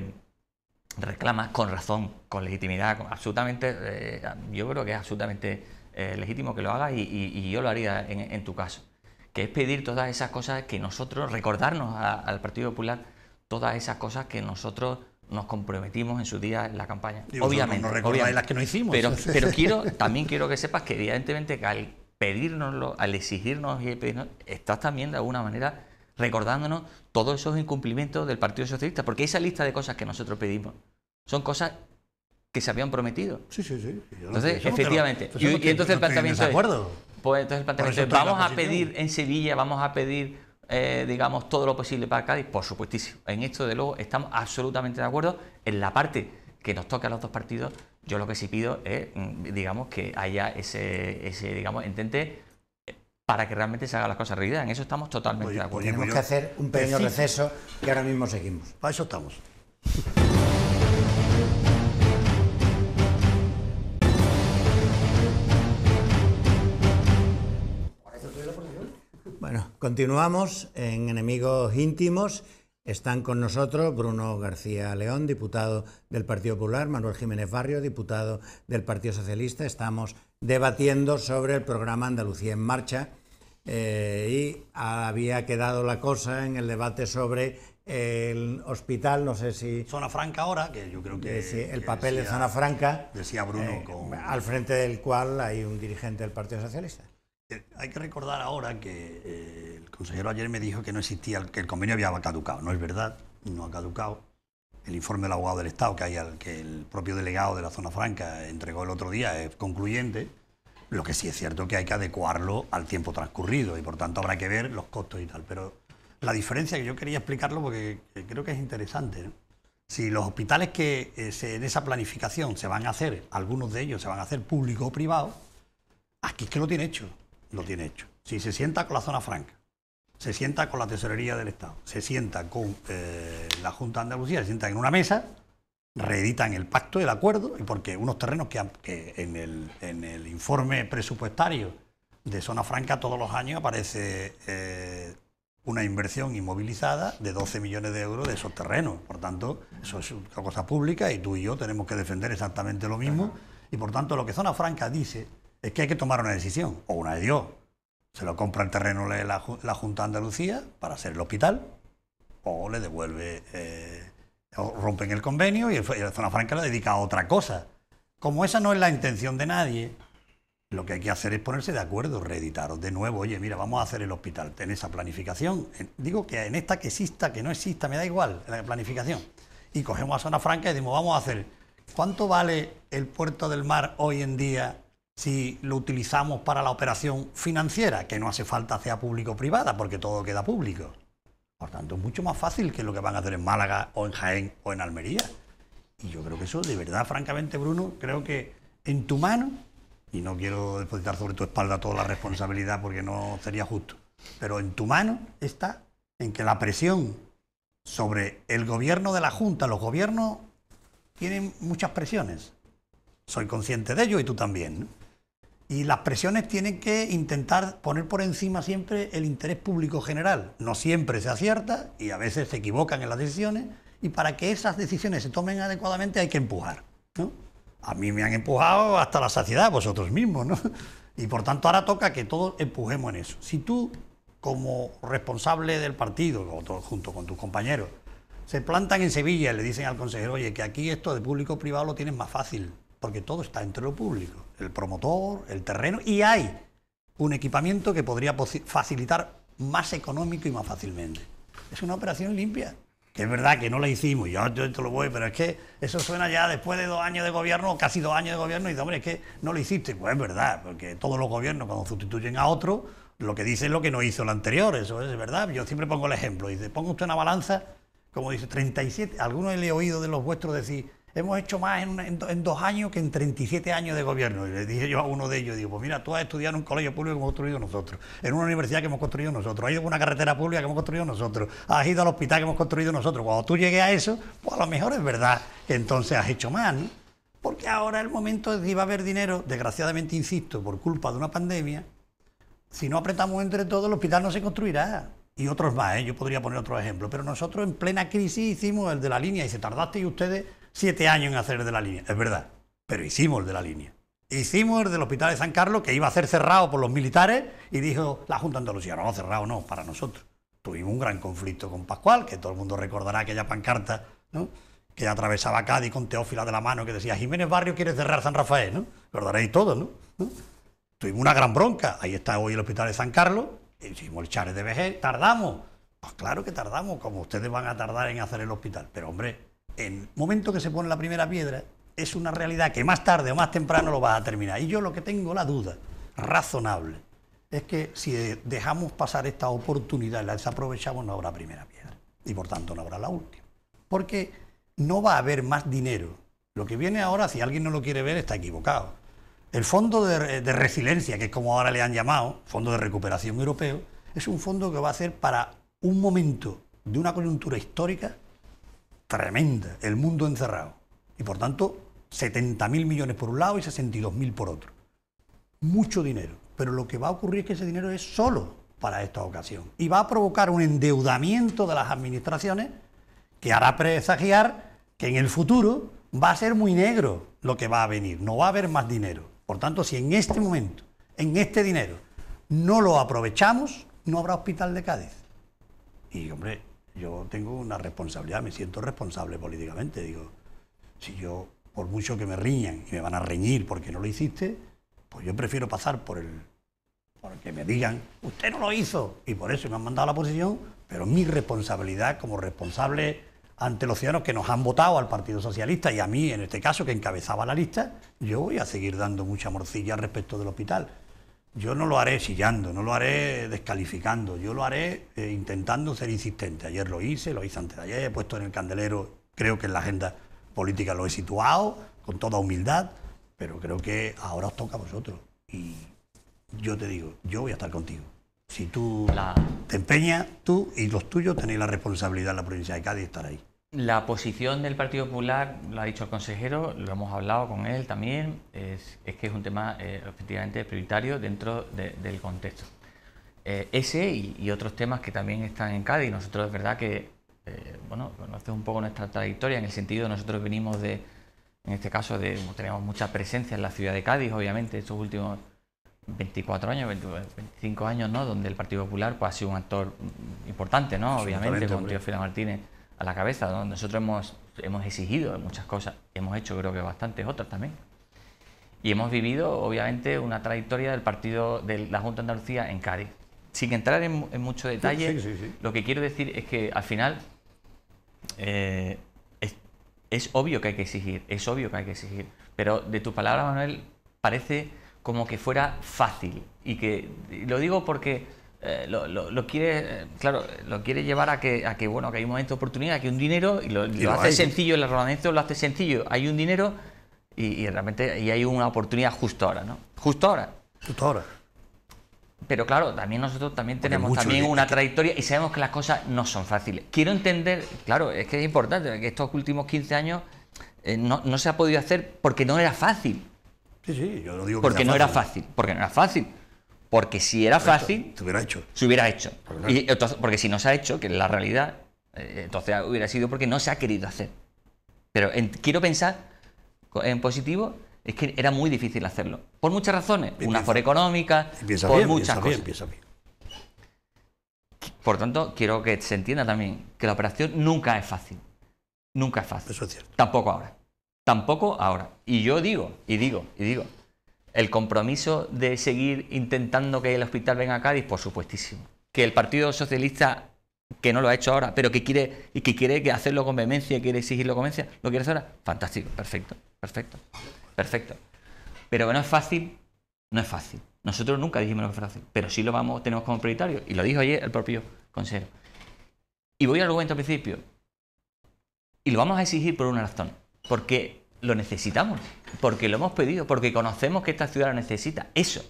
reclamas con razón, con legitimidad, absolutamente, eh, yo creo que es absolutamente legítimo que lo hagas y, yo lo haría en, tu caso, que es pedir todas esas cosas que nosotros, recordarnos al Partido Popular todas esas cosas que nosotros nos comprometimos en su día en la campaña. obviamente, no las que no hicimos. Pero, quiero, también quiero que sepas que evidentemente que al pedirnoslo, al exigirnos y pedirnos, estás también de alguna manera recordándonos todos esos incumplimientos del Partido Socialista, porque esa lista de cosas que nosotros pedimos son cosas que se habían prometido. Sí, sí, sí. entonces, efectivamente. y, entonces el planteamiento es, pues entonces el planteamiento vamos a pedir en Sevilla, vamos a pedir, eh, digamos, todo lo posible para Cádiz, por supuestísimo. En esto, de luego, estamos absolutamente de acuerdo. En la parte que nos toca a los dos partidos, yo lo que sí pido es, mm, digamos, que haya ese, ese digamos, entente para que realmente se hagan las cosas realidad. En eso estamos totalmente pues de acuerdo. Tenemos que hacer un pequeño receso y ahora mismo seguimos. Para eso estamos. Bueno, continuamos en Enemigos Íntimos. Están con nosotros Bruno García León, diputado del Partido Popular, Manuel Jiménez Barrio, diputado del Partido Socialista. Estamos debatiendo sobre el programa Andalucía en Marcha eh, y había quedado la cosa en el debate sobre el hospital, no sé si... Zona Franca ahora, que yo creo que... Eh, el papel de Zona Franca. Decía Bruno. Eh, al frente del cual hay un dirigente del Partido Socialista. Hay que recordar ahora que el consejero ayer me dijo que no existía, que el convenio había caducado. No es verdad, no ha caducado el informe del abogado del Estado que, hay al, que el propio delegado de la zona franca entregó el otro día es concluyente. Lo que sí es cierto es que hay que adecuarlo al tiempo transcurrido y por tanto habrá que ver los costos y tal. Pero la diferencia que yo quería explicarlo porque eh, creo que es interesante. Si los hospitales que eh, en esa planificación se van a hacer, algunos de ellos se van a hacer público o privado, aquí es que lo tiene hecho. Lo tiene hecho. Si se sienta con la zona franca, se sienta con la tesorería del Estado, se sienta con eh, la Junta de Andalucía, se sienta en una mesa, reeditan el pacto, el acuerdo, y porque unos terrenos que, en, el, informe presupuestario de Zona Franca todos los años aparece eh, una inversión inmovilizada de 12 millones de euros de esos terrenos. Por tanto, eso es una cosa pública y tú y yo tenemos que defender exactamente lo mismo. Y por tanto, lo que Zona Franca dice es que hay que tomar una decisión, o una de Dios, se lo compra el terreno la, la Junta de Andalucía para hacer el hospital o le devuelve, eh, o rompen el convenio y, la zona franca la dedica a otra cosa. Como esa no es la intención de nadie, lo que hay que hacer es ponerse de acuerdo, reeditaros de nuevo, oye, mira, vamos a hacer el hospital, en esa planificación, digo que en esta que exista, que no exista, me da igual, la planificación. Y cogemos a zona franca y decimos, vamos a hacer, ¿cuánto vale el puerto del mar hoy en día si lo utilizamos para la operación financiera, que no hace falta sea público-privada, porque todo queda público. Por tanto, es mucho más fácil que lo que van a hacer en Málaga o en Jaén o en Almería. Y yo creo que eso, de verdad, francamente, Bruno, creo que en tu mano, y no quiero depositar sobre tu espalda toda la responsabilidad porque no sería justo, pero en tu mano está en que la presión sobre el gobierno de la Junta, los gobiernos tienen muchas presiones. Soy consciente de ello y tú también. ¿no? Y las presiones tienen que intentar poner por encima siempre el interés público general. No siempre se acierta y a veces se equivocan en las decisiones y para que esas decisiones se tomen adecuadamente hay que empujar. A mí me han empujado hasta la saciedad, vosotros mismos, ¿no? Y por tanto ahora toca que todos empujemos en eso. Si tú, como responsable del partido, junto con tus compañeros, se plantan en Sevilla y le dicen al consejero, oye, que aquí esto de público-privado lo tienes más fácil, porque todo está entre lo público el promotor, el terreno, y hay un equipamiento que podría facilitar más económico y más fácilmente. Es una operación limpia. Que es verdad que no la hicimos, yo, yo te lo voy, pero es que eso suena ya después de dos años de gobierno, casi dos años de gobierno, y dice, hombre, es que no lo hiciste. Pues es verdad, porque todos los gobiernos cuando sustituyen a otro, lo que dicen es lo que no hizo el anterior, eso es verdad. Yo siempre pongo el ejemplo, Y dice, ponga usted una balanza, como dice, 37, algunos le he oído de los vuestros decir, hemos hecho más en, dos años que en 37 años de gobierno. Y le dije yo a uno de ellos, digo, pues mira, tú has estudiado en un colegio público que hemos construido nosotros, en una universidad que hemos construido nosotros, has ido una carretera pública que hemos construido nosotros, has ido al hospital que hemos construido nosotros. Cuando tú llegues a eso, pues a lo mejor es verdad que entonces has hecho más, ¿no? Porque ahora el momento de que iba a haber dinero, desgraciadamente, insisto, por culpa de una pandemia, si no apretamos entre todos, el hospital no se construirá. Y otros más, ¿eh? yo podría poner otro ejemplo. Pero nosotros en plena crisis hicimos el de la línea y se tardaste y ustedes siete años en hacer de la línea. Es verdad, pero hicimos el de la línea. Hicimos el del Hospital de San Carlos, que iba a ser cerrado por los militares, y dijo la Junta de Andalucía, no, cerrado no, para nosotros. Tuvimos un gran conflicto con Pascual, que todo el mundo recordará aquella pancarta, ¿no? que atravesaba Cádiz con Teófila de la mano, que decía, Jiménez Barrio quiere cerrar San Rafael, ¿no? Recordaréis todo, ¿no? Tuvimos una gran bronca, ahí está hoy el Hospital de San Carlos, hicimos el Chárez de Vejez, tardamos, pues claro que tardamos, como ustedes van a tardar en hacer el hospital, pero hombre, ...en el momento que se pone la primera piedra es una realidad que más tarde o más temprano lo vas a terminar. Y yo lo que tengo la duda razonable es que si dejamos pasar esta oportunidad y la desaprovechamos, no habrá primera piedra. Y por tanto no habrá la última. Porque no va a haber más dinero. Lo que viene ahora, si alguien no lo quiere ver, está equivocado. El Fondo de, de Resiliencia, que es como ahora le han llamado, Fondo de Recuperación Europeo, es un fondo que va a ser para un momento de una coyuntura histórica tremenda, el mundo encerrado. Y por tanto, 70.000 millones por un lado y 62.000 por otro. Mucho dinero. Pero lo que va a ocurrir es que ese dinero es solo para esta ocasión. Y va a provocar un endeudamiento de las administraciones que hará presagiar que en el futuro va a ser muy negro lo que va a venir. No va a haber más dinero. Por tanto, si en este momento, en este dinero, no lo aprovechamos, no habrá hospital de Cádiz. Y hombre, yo tengo una responsabilidad, me siento responsable políticamente. Digo, si yo, por mucho que me riñan y me van a reñir porque no lo hiciste, pues yo prefiero pasar por el porque me digan, usted no lo hizo, y por eso me han mandado a la posición, pero mi responsabilidad como responsable ante los ciudadanos que nos han votado al Partido Socialista y a mí, en este caso, que encabezaba la lista, yo voy a seguir dando mucha morcilla respecto del hospital yo no lo haré sillando, no lo haré descalificando, yo lo haré eh, intentando ser insistente. Ayer lo hice, lo hice antes de ayer, he puesto en el candelero, creo que en la agenda política lo he situado, con toda humildad, pero creo que ahora os toca a vosotros. Y yo te digo, yo voy a estar contigo. Si tú te empeñas, tú y los tuyos tenéis la responsabilidad en la provincia de Cádiz de estar ahí. La posición del Partido Popular, lo ha dicho el consejero, lo hemos hablado con él también, es, que es un tema eh, efectivamente prioritario dentro del contexto. Eh, ese y, otros temas que también están en Cádiz. Nosotros es verdad que, eh, bueno, conoces un poco nuestra trayectoria, en el sentido nosotros venimos de, en este caso, de, tenemos mucha presencia en la ciudad de Cádiz, obviamente, estos últimos 24 años, 25 años, ¿no? Donde el Partido Popular pues, ha sido un actor importante, ¿no? Obviamente, con Teófilo Martínez a la cabeza. ¿no? Nosotros hemos, hemos exigido muchas cosas, hemos hecho creo que bastantes otras también. Y hemos vivido, obviamente, una trayectoria del partido de la Junta de Andalucía en Cádiz. Sin entrar en, mucho detalle, lo que quiero decir es que al final eh, es, es obvio que hay que exigir, es obvio que hay que exigir. Pero de tu palabra, Manuel, parece como que fuera fácil. Y que lo digo porque eh, lo, quiere, eh, claro, lo quiere llevar a que, a que, bueno, que hay un momento de oportunidad, que hay un dinero y lo, hace sencillo, el arrendamiento lo hace sencillo, hay un dinero y, realmente hay una oportunidad justo ahora, ¿no? Justo ahora. Justo ahora. Pero claro, también nosotros también tenemos también una trayectoria y sabemos que las cosas no son fáciles. Quiero entender, claro, es que es importante, que estos últimos 15 años eh, no, se ha podido hacer porque no era fácil. Sí, sí, yo lo digo Porque no era fácil, porque no era fácil. Porque si era fácil. Se hubiera hecho. Se hubiera hecho. porque si no se ha hecho, que es la realidad, eh, entonces hubiera sido porque no se ha querido hacer. Pero quiero pensar en positivo, es que era muy difícil hacerlo. Por muchas razones. Una por económica, por muchas cosas. por tanto, quiero que se entienda también que la operación nunca es fácil. Nunca es fácil. Eso es cierto. Tampoco ahora. Tampoco ahora. Y yo digo, y digo, y digo, el compromiso de seguir intentando que el hospital venga a Cádiz, por supuestísimo. Que el Partido Socialista, que no lo ha hecho ahora, pero que quiere y que quiere hacerlo con vehemencia, quiere exigirlo con vehemencia, ¿lo quiere hacer ahora? Fantástico, perfecto, perfecto, perfecto. Pero que no es fácil, no es fácil. Nosotros nunca dijimos lo que fácil, pero sí lo vamos, tenemos como prioritario. Y lo dijo ayer el propio consejo. Y voy al argumento al principio. Y lo vamos a exigir por una razón. Porque lo necesitamos porque lo hemos pedido, porque conocemos que esta ciudad la necesita. Eso.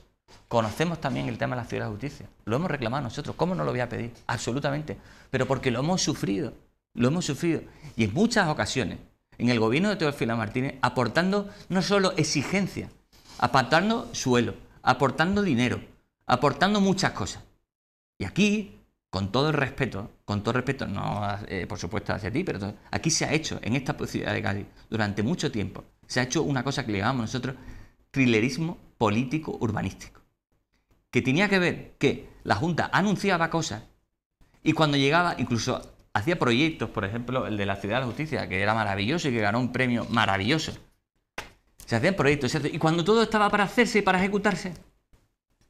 Conocemos también el tema de la ciudad de justicia. Lo hemos reclamado nosotros. ¿Cómo no lo voy a pedir? Absolutamente. Pero porque lo hemos sufrido. Lo hemos sufrido. Y en muchas ocasiones, en el gobierno de Teófilo Martínez, aportando no solo exigencias, aportando suelo, aportando dinero, aportando muchas cosas. Y aquí, con todo el respeto, con todo el respeto, no eh, por supuesto hacia ti, pero aquí se ha hecho en esta ciudad de Cádiz durante mucho tiempo se ha hecho una cosa que le llamamos nosotros thrillerismo político urbanístico, que tenía que ver que la Junta anunciaba cosas y cuando llegaba incluso hacía proyectos, por ejemplo, el de la Ciudad de la Justicia, que era maravilloso y que ganó un premio maravilloso. Se hacían proyectos, ¿cierto? Y cuando todo estaba para hacerse y para ejecutarse,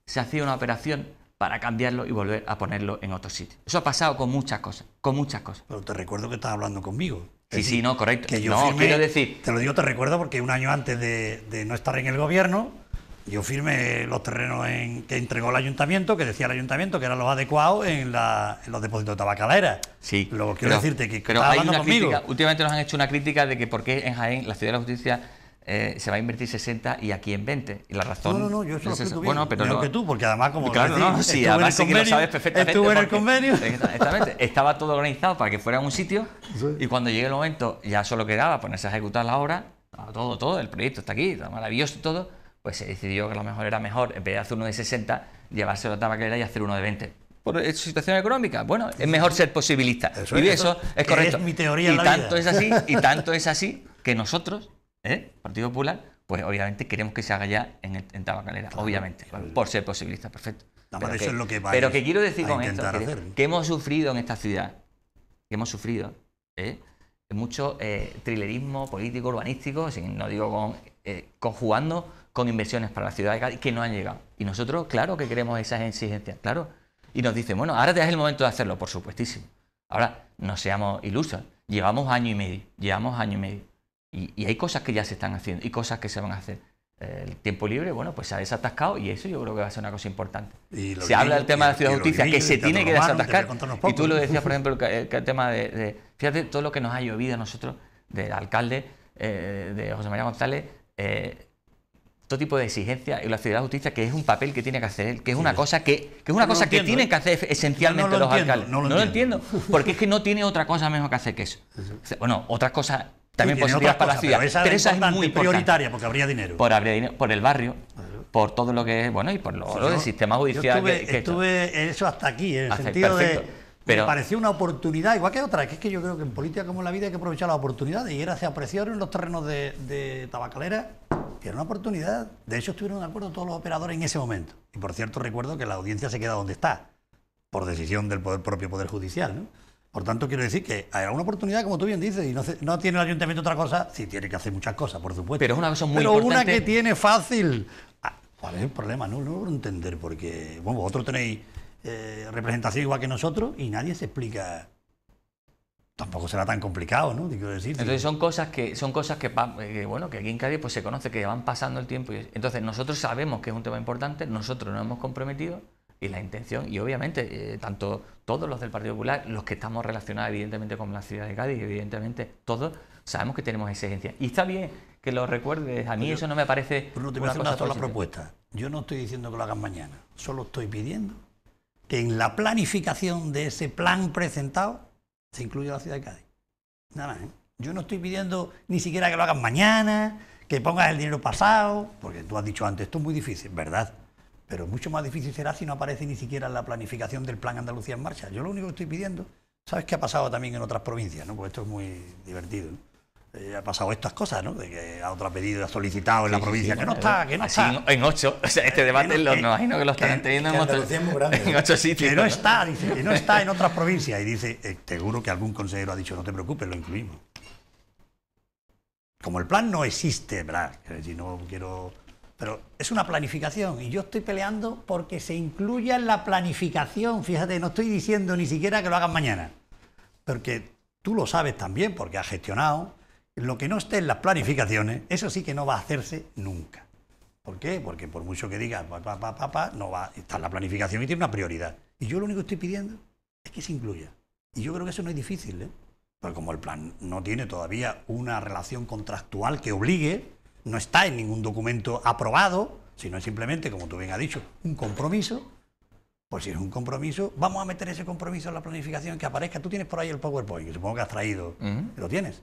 se hacía una operación para cambiarlo y volver a ponerlo en otro sitio. Eso ha pasado con muchas cosas, con muchas cosas. Pero te recuerdo que estás hablando conmigo. Sí, sí, no, correcto. yo no, quiero decir. Te lo digo, te recuerdo, porque un año antes de, no estar en el gobierno, yo firmé los terrenos que entregó el ayuntamiento, que decía el ayuntamiento que eran los adecuados en, los depósitos de tabacalera. Sí. Luego quiero decirte que. Pero hay conmigo. últimamente nos han hecho una crítica de que por qué en Jaén la ciudad de la justicia eh, se va a invertir 60 y aquí en 20. Y la razón. No, no, yo es, bueno, pero no, que tú, porque además, como. Claro, sí, además perfectamente. en el convenio. Exactamente. Estaba todo organizado para que fuera un sitio y cuando llegue el momento ya solo quedaba ponerse a ejecutar la obra, todo, todo, el proyecto está aquí, está maravilloso y todo, pues se decidió que a lo mejor era mejor, en vez de hacer uno de 60, llevarse la tabaquera y hacer uno de 20 por eh, situación económica. Bueno, es mejor ser posibilista. Eso y es, eso es correcto. mi teoría. Y tanto es así, y tanto es así que nosotros ¿Eh? Partido Popular, pues obviamente queremos que se haga ya en, Tabacalera, obviamente, por ser posibilista, perfecto. pero, que, quiero decir con esto, que, hemos sufrido en esta ciudad, que hemos sufrido, ¿eh? mucho eh, trilerismo político, urbanístico, no digo con, eh, conjugando con inversiones para la ciudad de Cádiz que no han llegado. Y nosotros, claro que queremos esas exigencias, claro. Y nos dicen, bueno, ahora es el momento de hacerlo, por supuestísimo. Ahora, no seamos ilusos, Llevamos año y medio, llevamos año y medio. Y, hay cosas que ya se están haciendo y cosas que se van a hacer. El tiempo libre, bueno, pues se ha desatascado y eso yo creo que va a ser una cosa importante. se habla del tema de la ciudad de justicia, que, se tiene que desatascar. Y tú lo decías, por ejemplo, el, el tema de, Fíjate todo lo que nos ha llovido a nosotros, del alcalde, eh, de José María González, eh, todo tipo de exigencias y la ciudad de justicia que es un papel que tiene que hacer él, que es una cosa que, que es una cosa que tienen ¿eh? que hacer esencialmente los alcaldes. No lo, entiendo. porque es que no tiene otra cosa mejor que hacer que eso. Bueno, otras cosas también positivas para la Pero esa, es muy prioritaria porque habría dinero. Por, por el barrio, por todo lo que es, bueno, y por lo, del sistema judicial. estuve, eso hasta aquí, en el sentido de. Pero, me pareció una oportunidad, igual que otra, que es que yo creo que en política como en la vida hay que aprovechar las oportunidades. Y era, se apreciaron los terrenos de, Tabacalera, que era una oportunidad. De hecho, estuvieron de acuerdo todos los operadores en ese momento. Y por cierto, recuerdo que la audiencia se queda donde está, por decisión del poder, propio Poder Judicial. ¿no? Por tanto, quiero decir que hay alguna oportunidad, como tú bien dices, y no, tiene el ayuntamiento otra cosa, sí tiene que hacer muchas cosas, por supuesto. Pero es una cosa muy Pero una que tiene fácil. Ah, ¿Cuál es el problema? No, no lo puedo entender, porque bueno, vosotros tenéis eh, representación igual que nosotros y nadie se explica. Tampoco será tan complicado, ¿no? decir. Entonces son cosas que son cosas que, eh, bueno que aquí en Cádiz pues se conoce que van pasando el tiempo entonces nosotros sabemos que es un tema importante, nosotros nos hemos comprometido y la intención, y obviamente eh, tanto todos los del Partido Popular, los que estamos relacionados evidentemente con la ciudad de Cádiz, evidentemente todos sabemos que tenemos exigencias. Y está bien que lo recuerdes, a mí eso no me parece... no te voy a hacer una sola propuesta. Yo no estoy diciendo que lo hagan mañana, solo estoy pidiendo que en la planificación de ese plan presentado se incluya la ciudad de Cádiz. Nada más. ¿eh? Yo no estoy pidiendo ni siquiera que lo hagan mañana, que pongas el dinero pasado, porque tú has dicho antes, esto es muy difícil, ¿verdad? Pero mucho más difícil será si no aparece ni siquiera la planificación del Plan Andalucía en Marcha. Yo lo único que estoy pidiendo, ¿sabes qué ha pasado también en otras provincias? ¿no? Pues esto es muy divertido. Eh, ha pasado estas cosas, ¿no? De que a otro ha pedido, ha solicitado en la provincia, que no está, que no está. En, ocho, este debate lo, imagino que lo están teniendo en, grande, en ocho sitios. Que no está, dice, que no está en otras provincias. Y dice, eh, seguro que algún consejero ha dicho, no te preocupes, lo incluimos. Como el plan no existe, ¿verdad? si no quiero pero es una planificación y yo estoy peleando porque se incluya en la planificación. Fíjate, no estoy diciendo ni siquiera que lo hagan mañana, porque tú lo sabes también porque has gestionado. Lo que no esté en las planificaciones, eso sí que no va a hacerse nunca. ¿Por qué? Porque por mucho que digas, papá, papá, pa, no va, está en la planificación y tiene una prioridad. Y yo lo único que estoy pidiendo es que se incluya. Y yo creo que eso no es difícil, ¿eh? Porque como el plan no tiene todavía una relación contractual que obligue, no está en ningún documento aprobado, sino es simplemente, como tú bien has dicho, un compromiso. Pues si es un compromiso, vamos a meter ese compromiso en la planificación que aparezca. Tú tienes por ahí el PowerPoint, que supongo que has traído. Lo tienes.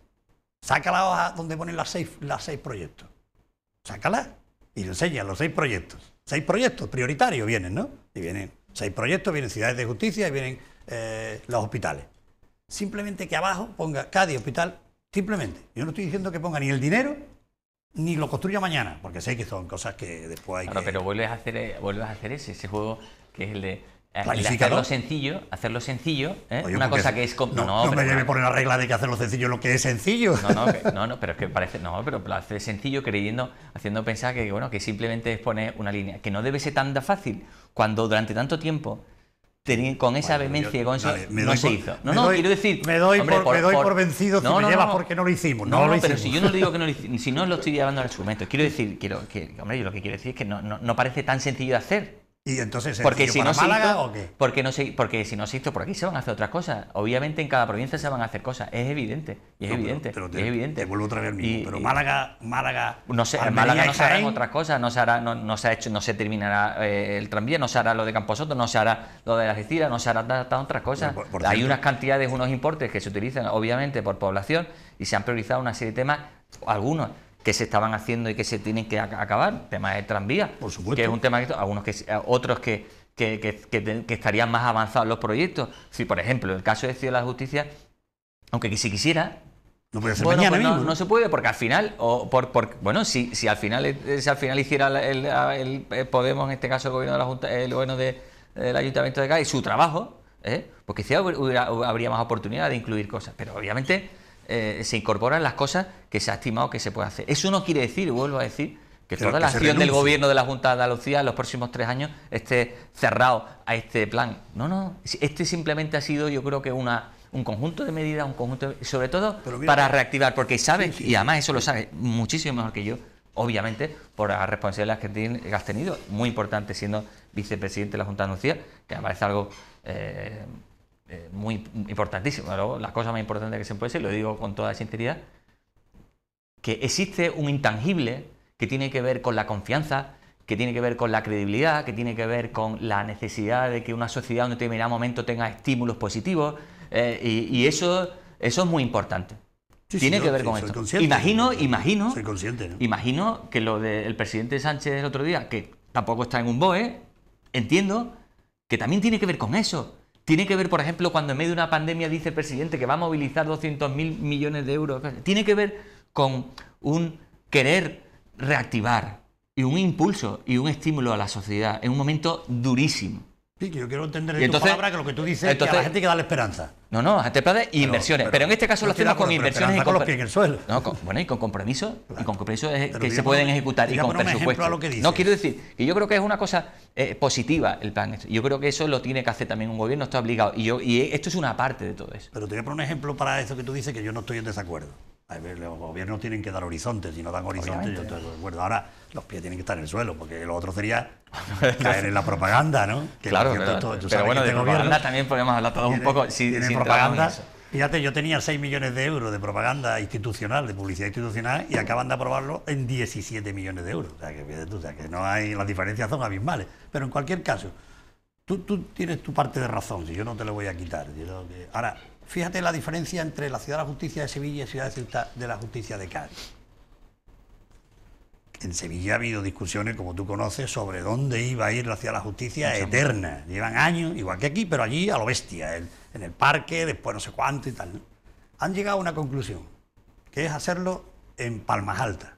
Saca la hoja donde ponen las seis, seis proyectos. Sácala y enseña los seis proyectos. Seis proyectos prioritarios vienen, ¿no? Y vienen seis proyectos, vienen ciudades de justicia y vienen eh, los hospitales. Simplemente que abajo ponga cada Hospital, simplemente. Yo no estoy diciendo que ponga ni el dinero ni lo construya mañana, porque sé que son cosas que después hay que... pero vuelves a hacer, eh, vuelves a hacer ese, juego que es el de eh, Hacerlo sencillo, hacerlo sencillo, ¿eh? una cosa que es... No, no, pero, me lleve por regla de que hacerlo sencillo lo que es sencillo. No, no, no, pero es que parece... No, pero lo hace sencillo creyendo, haciendo pensar que, bueno, que simplemente es poner una línea, que no debe ser tan fácil cuando durante tanto tiempo con esa vehemencia y con eso no se hizo. No, no, quiero decir. Me doy, por, me doy vencido no, si llevas porque no lo hicimos. No, lo pero si yo no le digo que no lo hicimos, si no lo estoy llevando al argumento. Quiero decir, quiero, que, hombre, yo lo que quiero decir es que no, parece tan sencillo de hacer. Y entonces se porque si no Málaga o qué? Porque, no se, porque si no se hizo por aquí se van a hacer otras cosas. Obviamente en cada provincia se van a hacer cosas, es evidente, es evidente, te, es evidente. vuelvo otra vez al mismo, pero Málaga, Málaga, no sé, en Málaga no se harán otras cosas, no se hará, no, se ha hecho, no se terminará eh, el tranvía, no se hará lo de Camposoto, no se hará lo de las Estiras, no se hará tantas otras cosas. Hay unas cantidades, unos importes que se utilizan obviamente por población y se han priorizado una serie de temas, algunos que se estaban haciendo y que se tienen que acabar. tema de tranvía, Que es un tema que algunos que otros que, estarían más avanzados los proyectos. Si, por ejemplo, el caso de Ciudad de la Justicia, aunque si quisiera, no puede ser pues No se puede, porque al final, o por, bueno, si, si al final eh, si al final hiciera el, eh, Podemos, en este caso el gobierno de la Junta, el gobierno de, del Ayuntamiento de Cádiz, su trabajo, pues quizá habría más oportunidad de incluir cosas. Pero obviamente eh, se incorporan las cosas que se ha estimado que se puede hacer. Eso no quiere decir, vuelvo a decir, que toda la acción del gobierno de la Junta de Andalucía en los próximos tres años esté cerrado a este plan. No, no, este simplemente ha sido yo creo que una un conjunto de medidas, un conjunto sobre todo para reactivar, porque sabes, y además eso lo sabe muchísimo mejor que yo, obviamente, por las responsabilidades que, has tenido, muy importante siendo vicepresidente de la Junta de Andalucía, que me parece algo eh, eh, muy importantísimo, la cosa más importante que se puede decir, lo digo con toda sinceridad, que existe un intangible que tiene que ver con la confianza, que tiene que ver con la credibilidad, que tiene que ver con la necesidad de que una sociedad en un determinado momento tenga estímulos positivos, eh, y, eso, eso es muy importante. tiene que ver con esto. Imagino, imagino, consciente, imagino que lo del presidente Sánchez el otro día, que tampoco está en un BOE, entiendo que también tiene que ver con eso. Tiene que ver, por ejemplo, cuando en medio de una pandemia dice el presidente que va a movilizar 200.000 millones de euros. Tiene que ver con un querer reactivar y un impulso y un estímulo a la sociedad en un momento durísimo. Sí, que yo quiero entender en entonces, palabra que lo que tú dices es que a la gente hay que darle esperanza. No, no, a gente plata y inversiones. Pero, en este caso lo hacemos con inversiones y con los pies en el suelo. No, bueno, y con compromiso y con es que se pueden ejecutar y con presupuesto. No quiero decir que yo creo que es una cosa eh, positiva el plan. Este. Yo creo que eso lo tiene que hacer también un gobierno, está obligado. Y yo y esto es una parte de todo eso. Pero te voy a poner un ejemplo para eso que tú dices que yo no estoy en desacuerdo los gobiernos tienen que dar horizontes, si no dan horizontes, yo estoy de acuerdo. Ahora los pies tienen que estar en el suelo, porque lo otro sería caer en la propaganda, ¿no? claro, pero, bueno, de este propaganda también podemos hablar todos un poco. Si, propaganda, fíjate, yo tenía 6 millones de euros de propaganda institucional, de publicidad institucional, y acaban de aprobarlo en 17 millones de euros. O sea, que, no hay, las diferencias son abismales. Pero en cualquier caso, tú, tú tienes tu parte de razón, si yo no te lo voy a quitar. Ahora, Fíjate la diferencia entre la ciudad de la justicia de Sevilla y la ciudad de la justicia de Cádiz. En Sevilla ha habido discusiones, como tú conoces, sobre dónde iba a ir la ciudad de la justicia eterna. Llevan años, igual que aquí, pero allí a lo bestia, en el parque, después no sé cuánto y tal. Han llegado a una conclusión, que es hacerlo en Palmas Altas,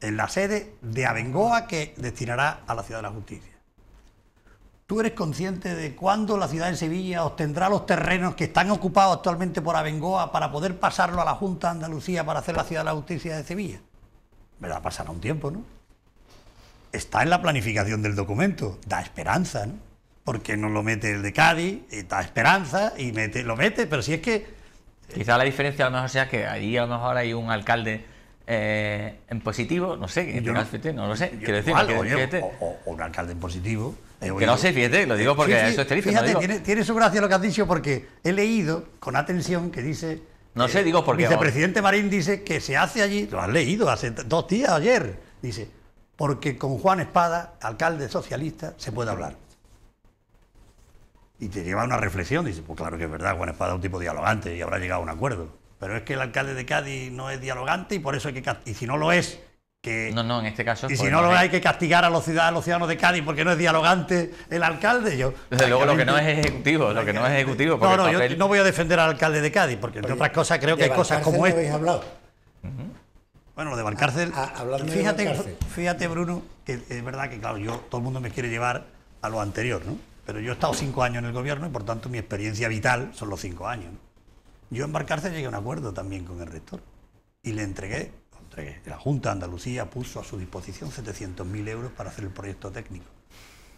en la sede de Abengoa que destinará a la ciudad de la justicia. ¿Tú eres consciente de cuándo la ciudad de Sevilla obtendrá los terrenos que están ocupados actualmente por Abengoa para poder pasarlo a la Junta de Andalucía para hacer la ciudad de la justicia de Sevilla? ¿Verdad? Pasará un tiempo, ¿no? Está en la planificación del documento, da esperanza, ¿no? Porque no lo mete el de Cádiz, da esperanza y lo mete, pero si es que... Quizá la diferencia a lo mejor sea que ahí a lo mejor hay un alcalde eh, en positivo, no sé, no lo sé, quiero decir, o, un alcalde en positivo. Eh, que no sé, fíjate, lo eh, digo porque eso es terrificante. Fíjate, tiene, su gracia lo que has dicho porque he leído con atención que dice... No sé, digo porque... El vicepresidente Marín dice que se hace allí, lo has leído hace dos días, ayer, dice, porque con Juan Espada, alcalde socialista, se puede hablar. Y te lleva a una reflexión, dice, pues claro que es verdad, Juan Espada es un tipo dialogante y habrá llegado a un acuerdo pero es que el alcalde de Cádiz no es dialogante y por eso hay que y si no lo es que no no en este caso y si pues no lo hay que castigar a los ciudadanos, de Cádiz porque no es dialogante el alcalde yo desde luego lo que no es ejecutivo lo que no es ejecutivo no no yo no voy a defender al alcalde de Cádiz porque entre otras cosas creo que hay cosas como no este. habéis hablado. bueno lo de ah, Valcárcel ah, fíjate fíjate Bruno que es verdad que claro yo todo el mundo me quiere llevar a lo anterior no pero yo he estado cinco años en el gobierno y por tanto mi experiencia vital son los cinco años yo en Barcárcel llegué a un acuerdo también con el rector y le entregué, la Junta de Andalucía puso a su disposición 700.000 euros para hacer el proyecto técnico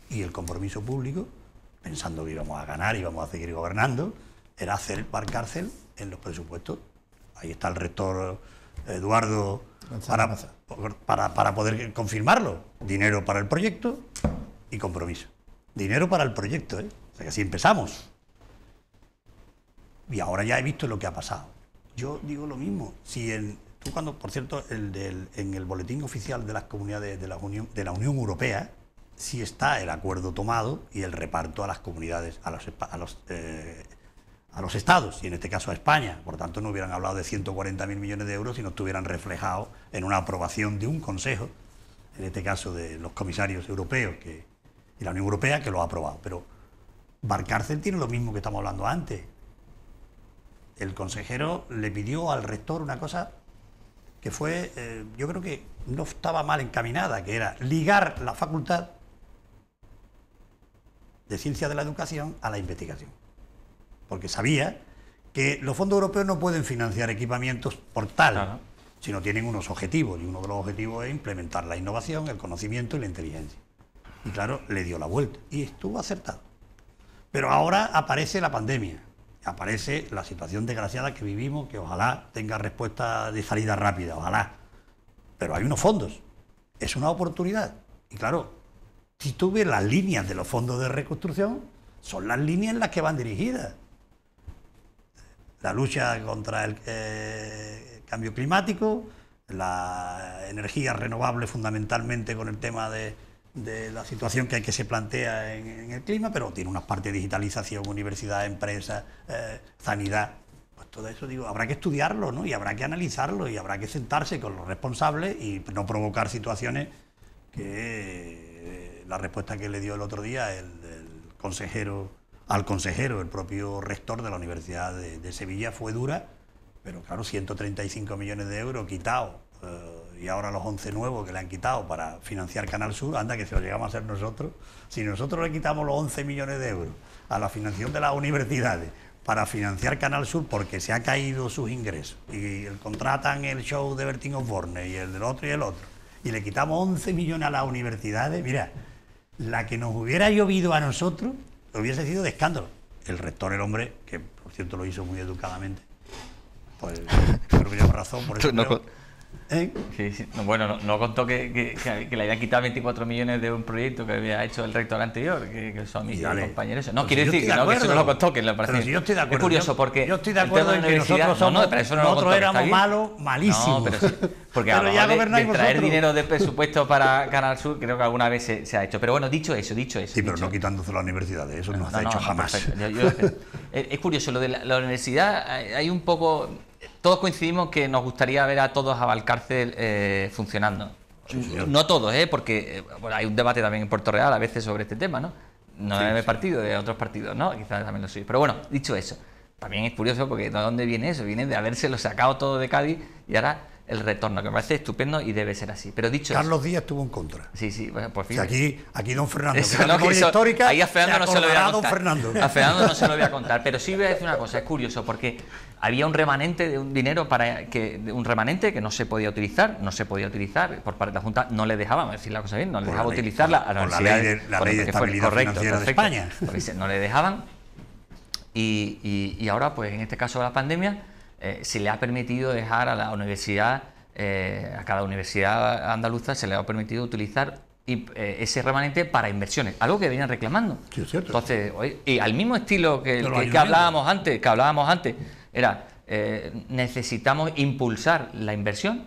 y el compromiso público, pensando que íbamos a ganar y íbamos a seguir gobernando, era hacer Barcárcel en los presupuestos. Ahí está el rector Eduardo para, para, poder confirmarlo. Dinero para el proyecto y compromiso. Dinero para el proyecto, ¿eh? así empezamos. Y ahora ya he visto lo que ha pasado. Yo digo lo mismo. Si en... tú cuando, por cierto, el del, en el boletín oficial de las comunidades de la Unión, de la Unión Europea, sí está el acuerdo tomado y el reparto a las comunidades, a los, eh, a los, estados, y en este caso a España. Por tanto, no hubieran hablado de 140.000 millones de euros si no estuvieran reflejados en una aprobación de un consejo, en este caso de los comisarios europeos que, y la Unión Europea, que lo ha aprobado. Pero Barcárcel tiene lo mismo que estamos hablando antes el consejero le pidió al rector una cosa que fue, eh, yo creo que no estaba mal encaminada, que era ligar la facultad de ciencia de la educación a la investigación. Porque sabía que los fondos europeos no pueden financiar equipamientos por tal, sino tienen unos objetivos, y uno de los objetivos es implementar la innovación, el conocimiento y la inteligencia. Y claro, le dio la vuelta y estuvo acertado. Pero ahora aparece la pandemia aparece la situación desgraciada que vivimos, que ojalá tenga respuesta de salida rápida, ojalá. Pero hay unos fondos, es una oportunidad. Y claro, si tú ves las líneas de los fondos de reconstrucción, son las líneas en las que van dirigidas. La lucha contra el eh, cambio climático, la energía renovable fundamentalmente con el tema de, de la situación que, hay que se plantea en, el clima, pero tiene una parte de digitalización, universidad, empresa, eh, sanidad. Pues todo eso, digo, habrá que estudiarlo, ¿no? Y habrá que analizarlo y habrá que sentarse con los responsables y no provocar situaciones que eh, la respuesta que le dio el otro día el, consejero al consejero, el propio rector de la Universidad de, Sevilla, fue dura, pero claro, 135 millones de euros quitados. Eh, y ahora los 11 nuevos que le han quitado para financiar Canal Sur, anda que se lo llegamos a hacer nosotros, si nosotros le quitamos los 11 millones de euros a la financiación de las universidades para financiar Canal Sur porque se ha caído sus ingresos y contratan el show de Bertín Osborne y el del otro y el otro, y le quitamos 11 millones a las universidades, mira, la que nos hubiera llovido a nosotros hubiese sido de escándalo. El rector, el hombre, que por cierto lo hizo muy educadamente, pues no que razón por eso. ¿Eh? Sí, Bueno, no, contó que, le hayan quitado 24 millones de un proyecto que había hecho el rector anterior, que, son mis compañeros. No, quiere decir, no, que eso no lo contó, que le parece. yo estoy de acuerdo. Es curioso porque. Yo estoy de acuerdo en que nosotros somos. éramos malos, malísimos. pero sí, porque pero traer dinero de presupuesto para Canal Sur, creo que alguna vez se, ha hecho. Pero bueno, dicho eso, dicho eso. Sí, pero no quitándose la universidad, eso no, se ha hecho jamás. es curioso, lo de la universidad, hay un poco todos coincidimos que nos gustaría ver a todos a Valcárcel eh, funcionando. no todos, ¿eh? porque eh, hay un debate también en Puerto Real a veces sobre este tema, ¿no? No de mi partido, de otros partidos, ¿no? Quizás también lo soy. Pero bueno, dicho eso, también es curioso porque ¿de dónde viene eso? Viene de habérselo sacado todo de Cádiz y ahora el retorno, que me parece estupendo y debe ser así. Pero dicho Carlos Díaz estuvo en contra. Sí, sí, por fin. aquí, aquí don Fernando, histórica, ahí a Fernando no se lo voy a contar. A no se lo pero sí voy a decir una cosa, es curioso, porque había un remanente de un dinero para que un remanente que no se podía utilizar, no se podía utilizar por parte de la Junta, no le a decir la cosa bien, no le dejaban utilizarla a la, ley de, la ley de estabilidad financiera España. no le dejaban. Y, y, y ahora, pues en este caso de la pandemia, eh, se le ha permitido dejar a la universidad, eh, a cada universidad andaluza se le ha permitido utilizar eh, ese remanente para inversiones, algo que venían reclamando. Entonces, y al mismo estilo que, hablábamos antes, que hablábamos antes, era necesitamos impulsar la inversión,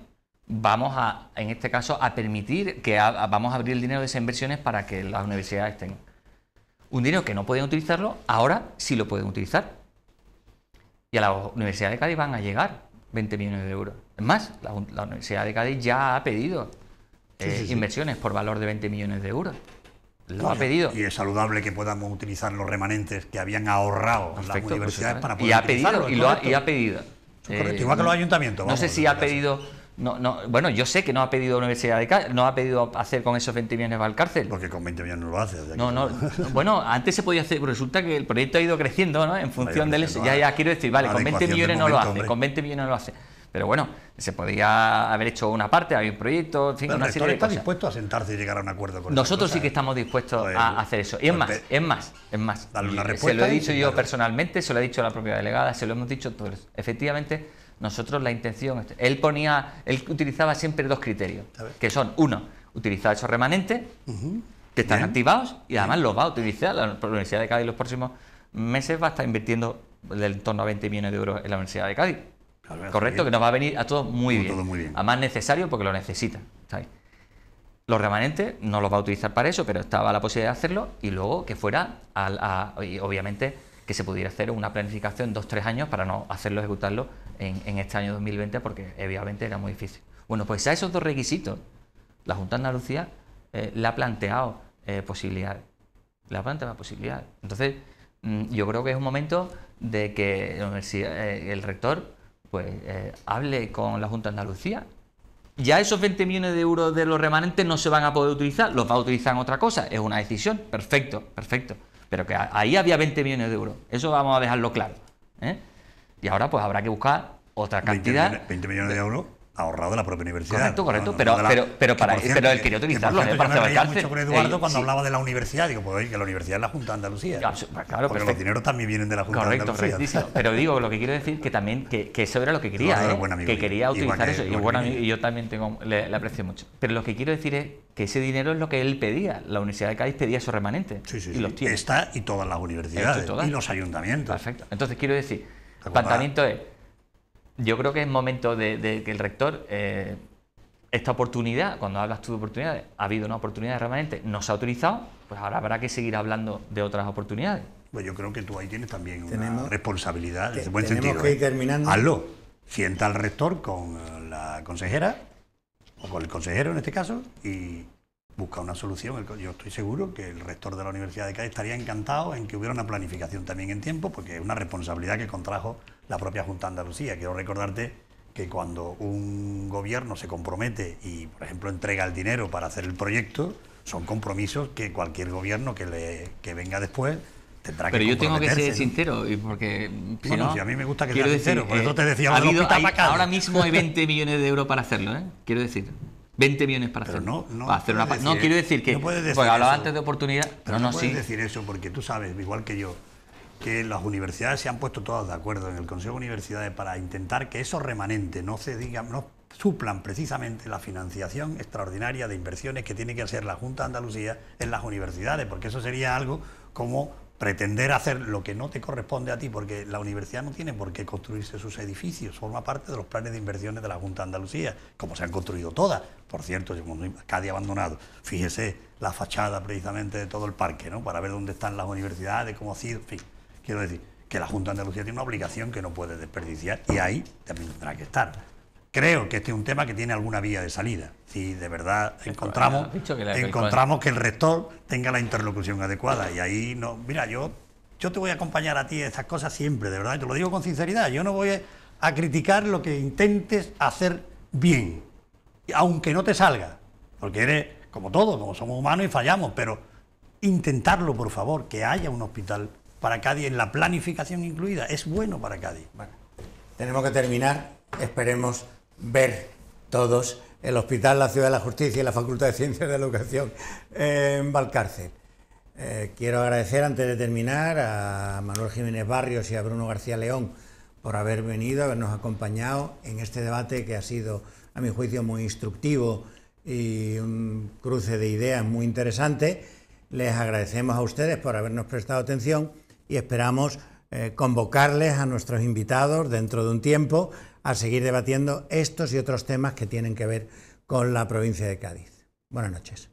vamos a, en este caso, a permitir que vamos a abrir el dinero de esas inversiones para que las universidades tengan Un dinero que no podían utilizarlo, ahora sí lo pueden utilizar y a la Universidad de Cádiz van a llegar 20 millones de euros. Es más, la, Universidad de Cádiz ya ha pedido eh, inversiones por valor de 20 millones de euros. Lo ha pedido. Y es saludable que podamos utilizar los remanentes que habían ahorrado las universidades para poder y ha pedido, y, ha, pedido. igual que eh, los ayuntamientos. no sé si ha pedido bueno, yo sé que no ha pedido Universidad de no ha pedido hacer con esos 20 millones va al cárcel. Porque con 20 millones no lo hace. no, no, bueno, antes se podía hacer, resulta que el proyecto ha ido creciendo, ¿no? En función del Ya, quiero decir, vale, con 20 millones no lo hace, con 20 millones no lo hace. Pero bueno, se podía haber hecho una parte, había un proyecto, en fin, una serie de está dispuesto a sentarse y llegar a un acuerdo con Nosotros sí que ¿eh? estamos dispuestos a hacer eso. Y es más, es más, es más. se lo he dicho yo personalmente, se lo ha dicho a la propia delegada, se lo hemos dicho todos. Efectivamente nosotros la intención, este, él ponía, él utilizaba siempre dos criterios, que son uno, utilizar esos remanentes que están activados y además los va a utilizar la Universidad de Cádiz los próximos meses va a estar invirtiendo del torno a 20 millones de euros en la Universidad de Cádiz. Correcto, que nos va a venir a todos muy, bien. a más necesario porque lo necesita. Los remanentes no los va a utilizar para eso, pero estaba la posibilidad de hacerlo y luego que fuera, obviamente, que se pudiera hacer una planificación dos, tres años para no hacerlo, ejecutarlo en, este año 2020 porque obviamente era muy difícil. Bueno, pues a esos dos requisitos, la Junta de Andalucía eh, le ha planteado eh, posibilidades. Le ha planteado posibilidades. Entonces, mm, yo creo que es un momento de que eh, el rector pues hable con la Junta de Andalucía. Ya esos 20 millones de euros de los remanentes no se van a poder utilizar, los va a utilizar en otra cosa. Es una decisión, perfecto, perfecto. Pero que ahí había 20 millones de euros. Eso vamos a dejarlo claro. Y ahora pues habrá que buscar otra cantidad. 20, millones de euros ahorrado de la propia universidad. Correcto, correcto, pero, pero, pero, para, pero él quería utilizarlo que, que, para mucho con Eduardo eh, cuando hablaba de la universidad, digo, pues oye, que la universidad es la Junta de Andalucía. Claro, pues, claro, porque los dineros también vienen de la Junta de Andalucía. Correcto, pero digo, lo que quiero decir que también, que, eso era lo que quería, ¿eh? que quería utilizar eso, y bueno, yo también tengo, le, aprecio mucho. Pero lo que quiero decir es que ese dinero es lo que él pedía, la Universidad de Cádiz pedía esos remanente sí, y los Está y todas las universidades, y los ayuntamientos. Perfecto, entonces quiero decir Planteamiento es, yo creo que es momento de, que el rector, eh, esta oportunidad, cuando hablas tú de oportunidades, ha habido una oportunidad realmente, no se ha utilizado, pues ahora habrá que seguir hablando de otras oportunidades. Pues yo creo que tú ahí tienes también una responsabilidad, en ese buen tenemos Que ir ¿eh? terminando. Hazlo. Sienta al rector con la consejera, o con el consejero en este caso, y, busca una solución. Yo estoy seguro que el rector de la Universidad de Cádiz estaría encantado en que hubiera una planificación también en tiempo, porque es una responsabilidad que contrajo la propia Junta de Andalucía. Quiero recordarte que cuando un gobierno se compromete y, por ejemplo, entrega el dinero para hacer el proyecto, son compromisos que cualquier gobierno que, le, venga después tendrá que Pero yo tengo que ser sincero, porque si a mí me gusta que sea sincero, por eso eh, te decía, ahora mismo hay 20 millones de euros para hacerlo, ¿eh? quiero decir. 20 millones para hacer, no, una No quiero decir que. No hablaba antes de oportunidad, pero no, no puedes decir eso porque tú sabes, igual que yo, que las universidades se han puesto todas de acuerdo en el Consejo de Universidades para intentar que esos remanentes no se digan, no suplan precisamente la financiación extraordinaria de inversiones que tiene que hacer la Junta de Andalucía en las universidades, porque eso sería algo como pretender hacer lo que no te corresponde a ti, porque la universidad no tiene por qué construirse sus edificios, forma parte de los planes de inversiones de la Junta de Andalucía, como se han construido todas. Por cierto, Cádiz abandonado. Fíjese la fachada precisamente de todo el parque, ¿no? Para ver dónde están las universidades, cómo ha sido, en fin. Quiero decir que la Junta de Andalucía tiene una obligación que no puede desperdiciar y ahí también tendrá que estar creo que este es un tema que tiene alguna vía de salida. Si de verdad encontramos, que, encontramos que el rector tenga la interlocución adecuada. Y ahí no. Mira, yo, yo te voy a acompañar a ti en estas cosas siempre, de verdad. Te lo digo con sinceridad. Yo no voy a, criticar lo que intentes hacer bien, aunque no te salga. Porque eres, como todos, como somos humanos y fallamos, pero intentarlo, por favor, que haya un hospital para Cádiz, en la planificación incluida. Es bueno para Cádiz. tenemos que terminar. Esperemos ver todos el Hospital La Ciudad de la Justicia y la Facultad de Ciencias de Educación en Valcárcel. Eh, quiero agradecer antes de terminar a Manuel Jiménez Barrios y a Bruno García León por haber venido, habernos acompañado en este debate que ha sido, a mi juicio, muy instructivo y un cruce de ideas muy interesante. Les agradecemos a ustedes por habernos prestado atención y esperamos eh, convocarles a nuestros invitados dentro de un tiempo a seguir debatiendo estos y otros temas que tienen que ver con la provincia de Cádiz. Buenas noches.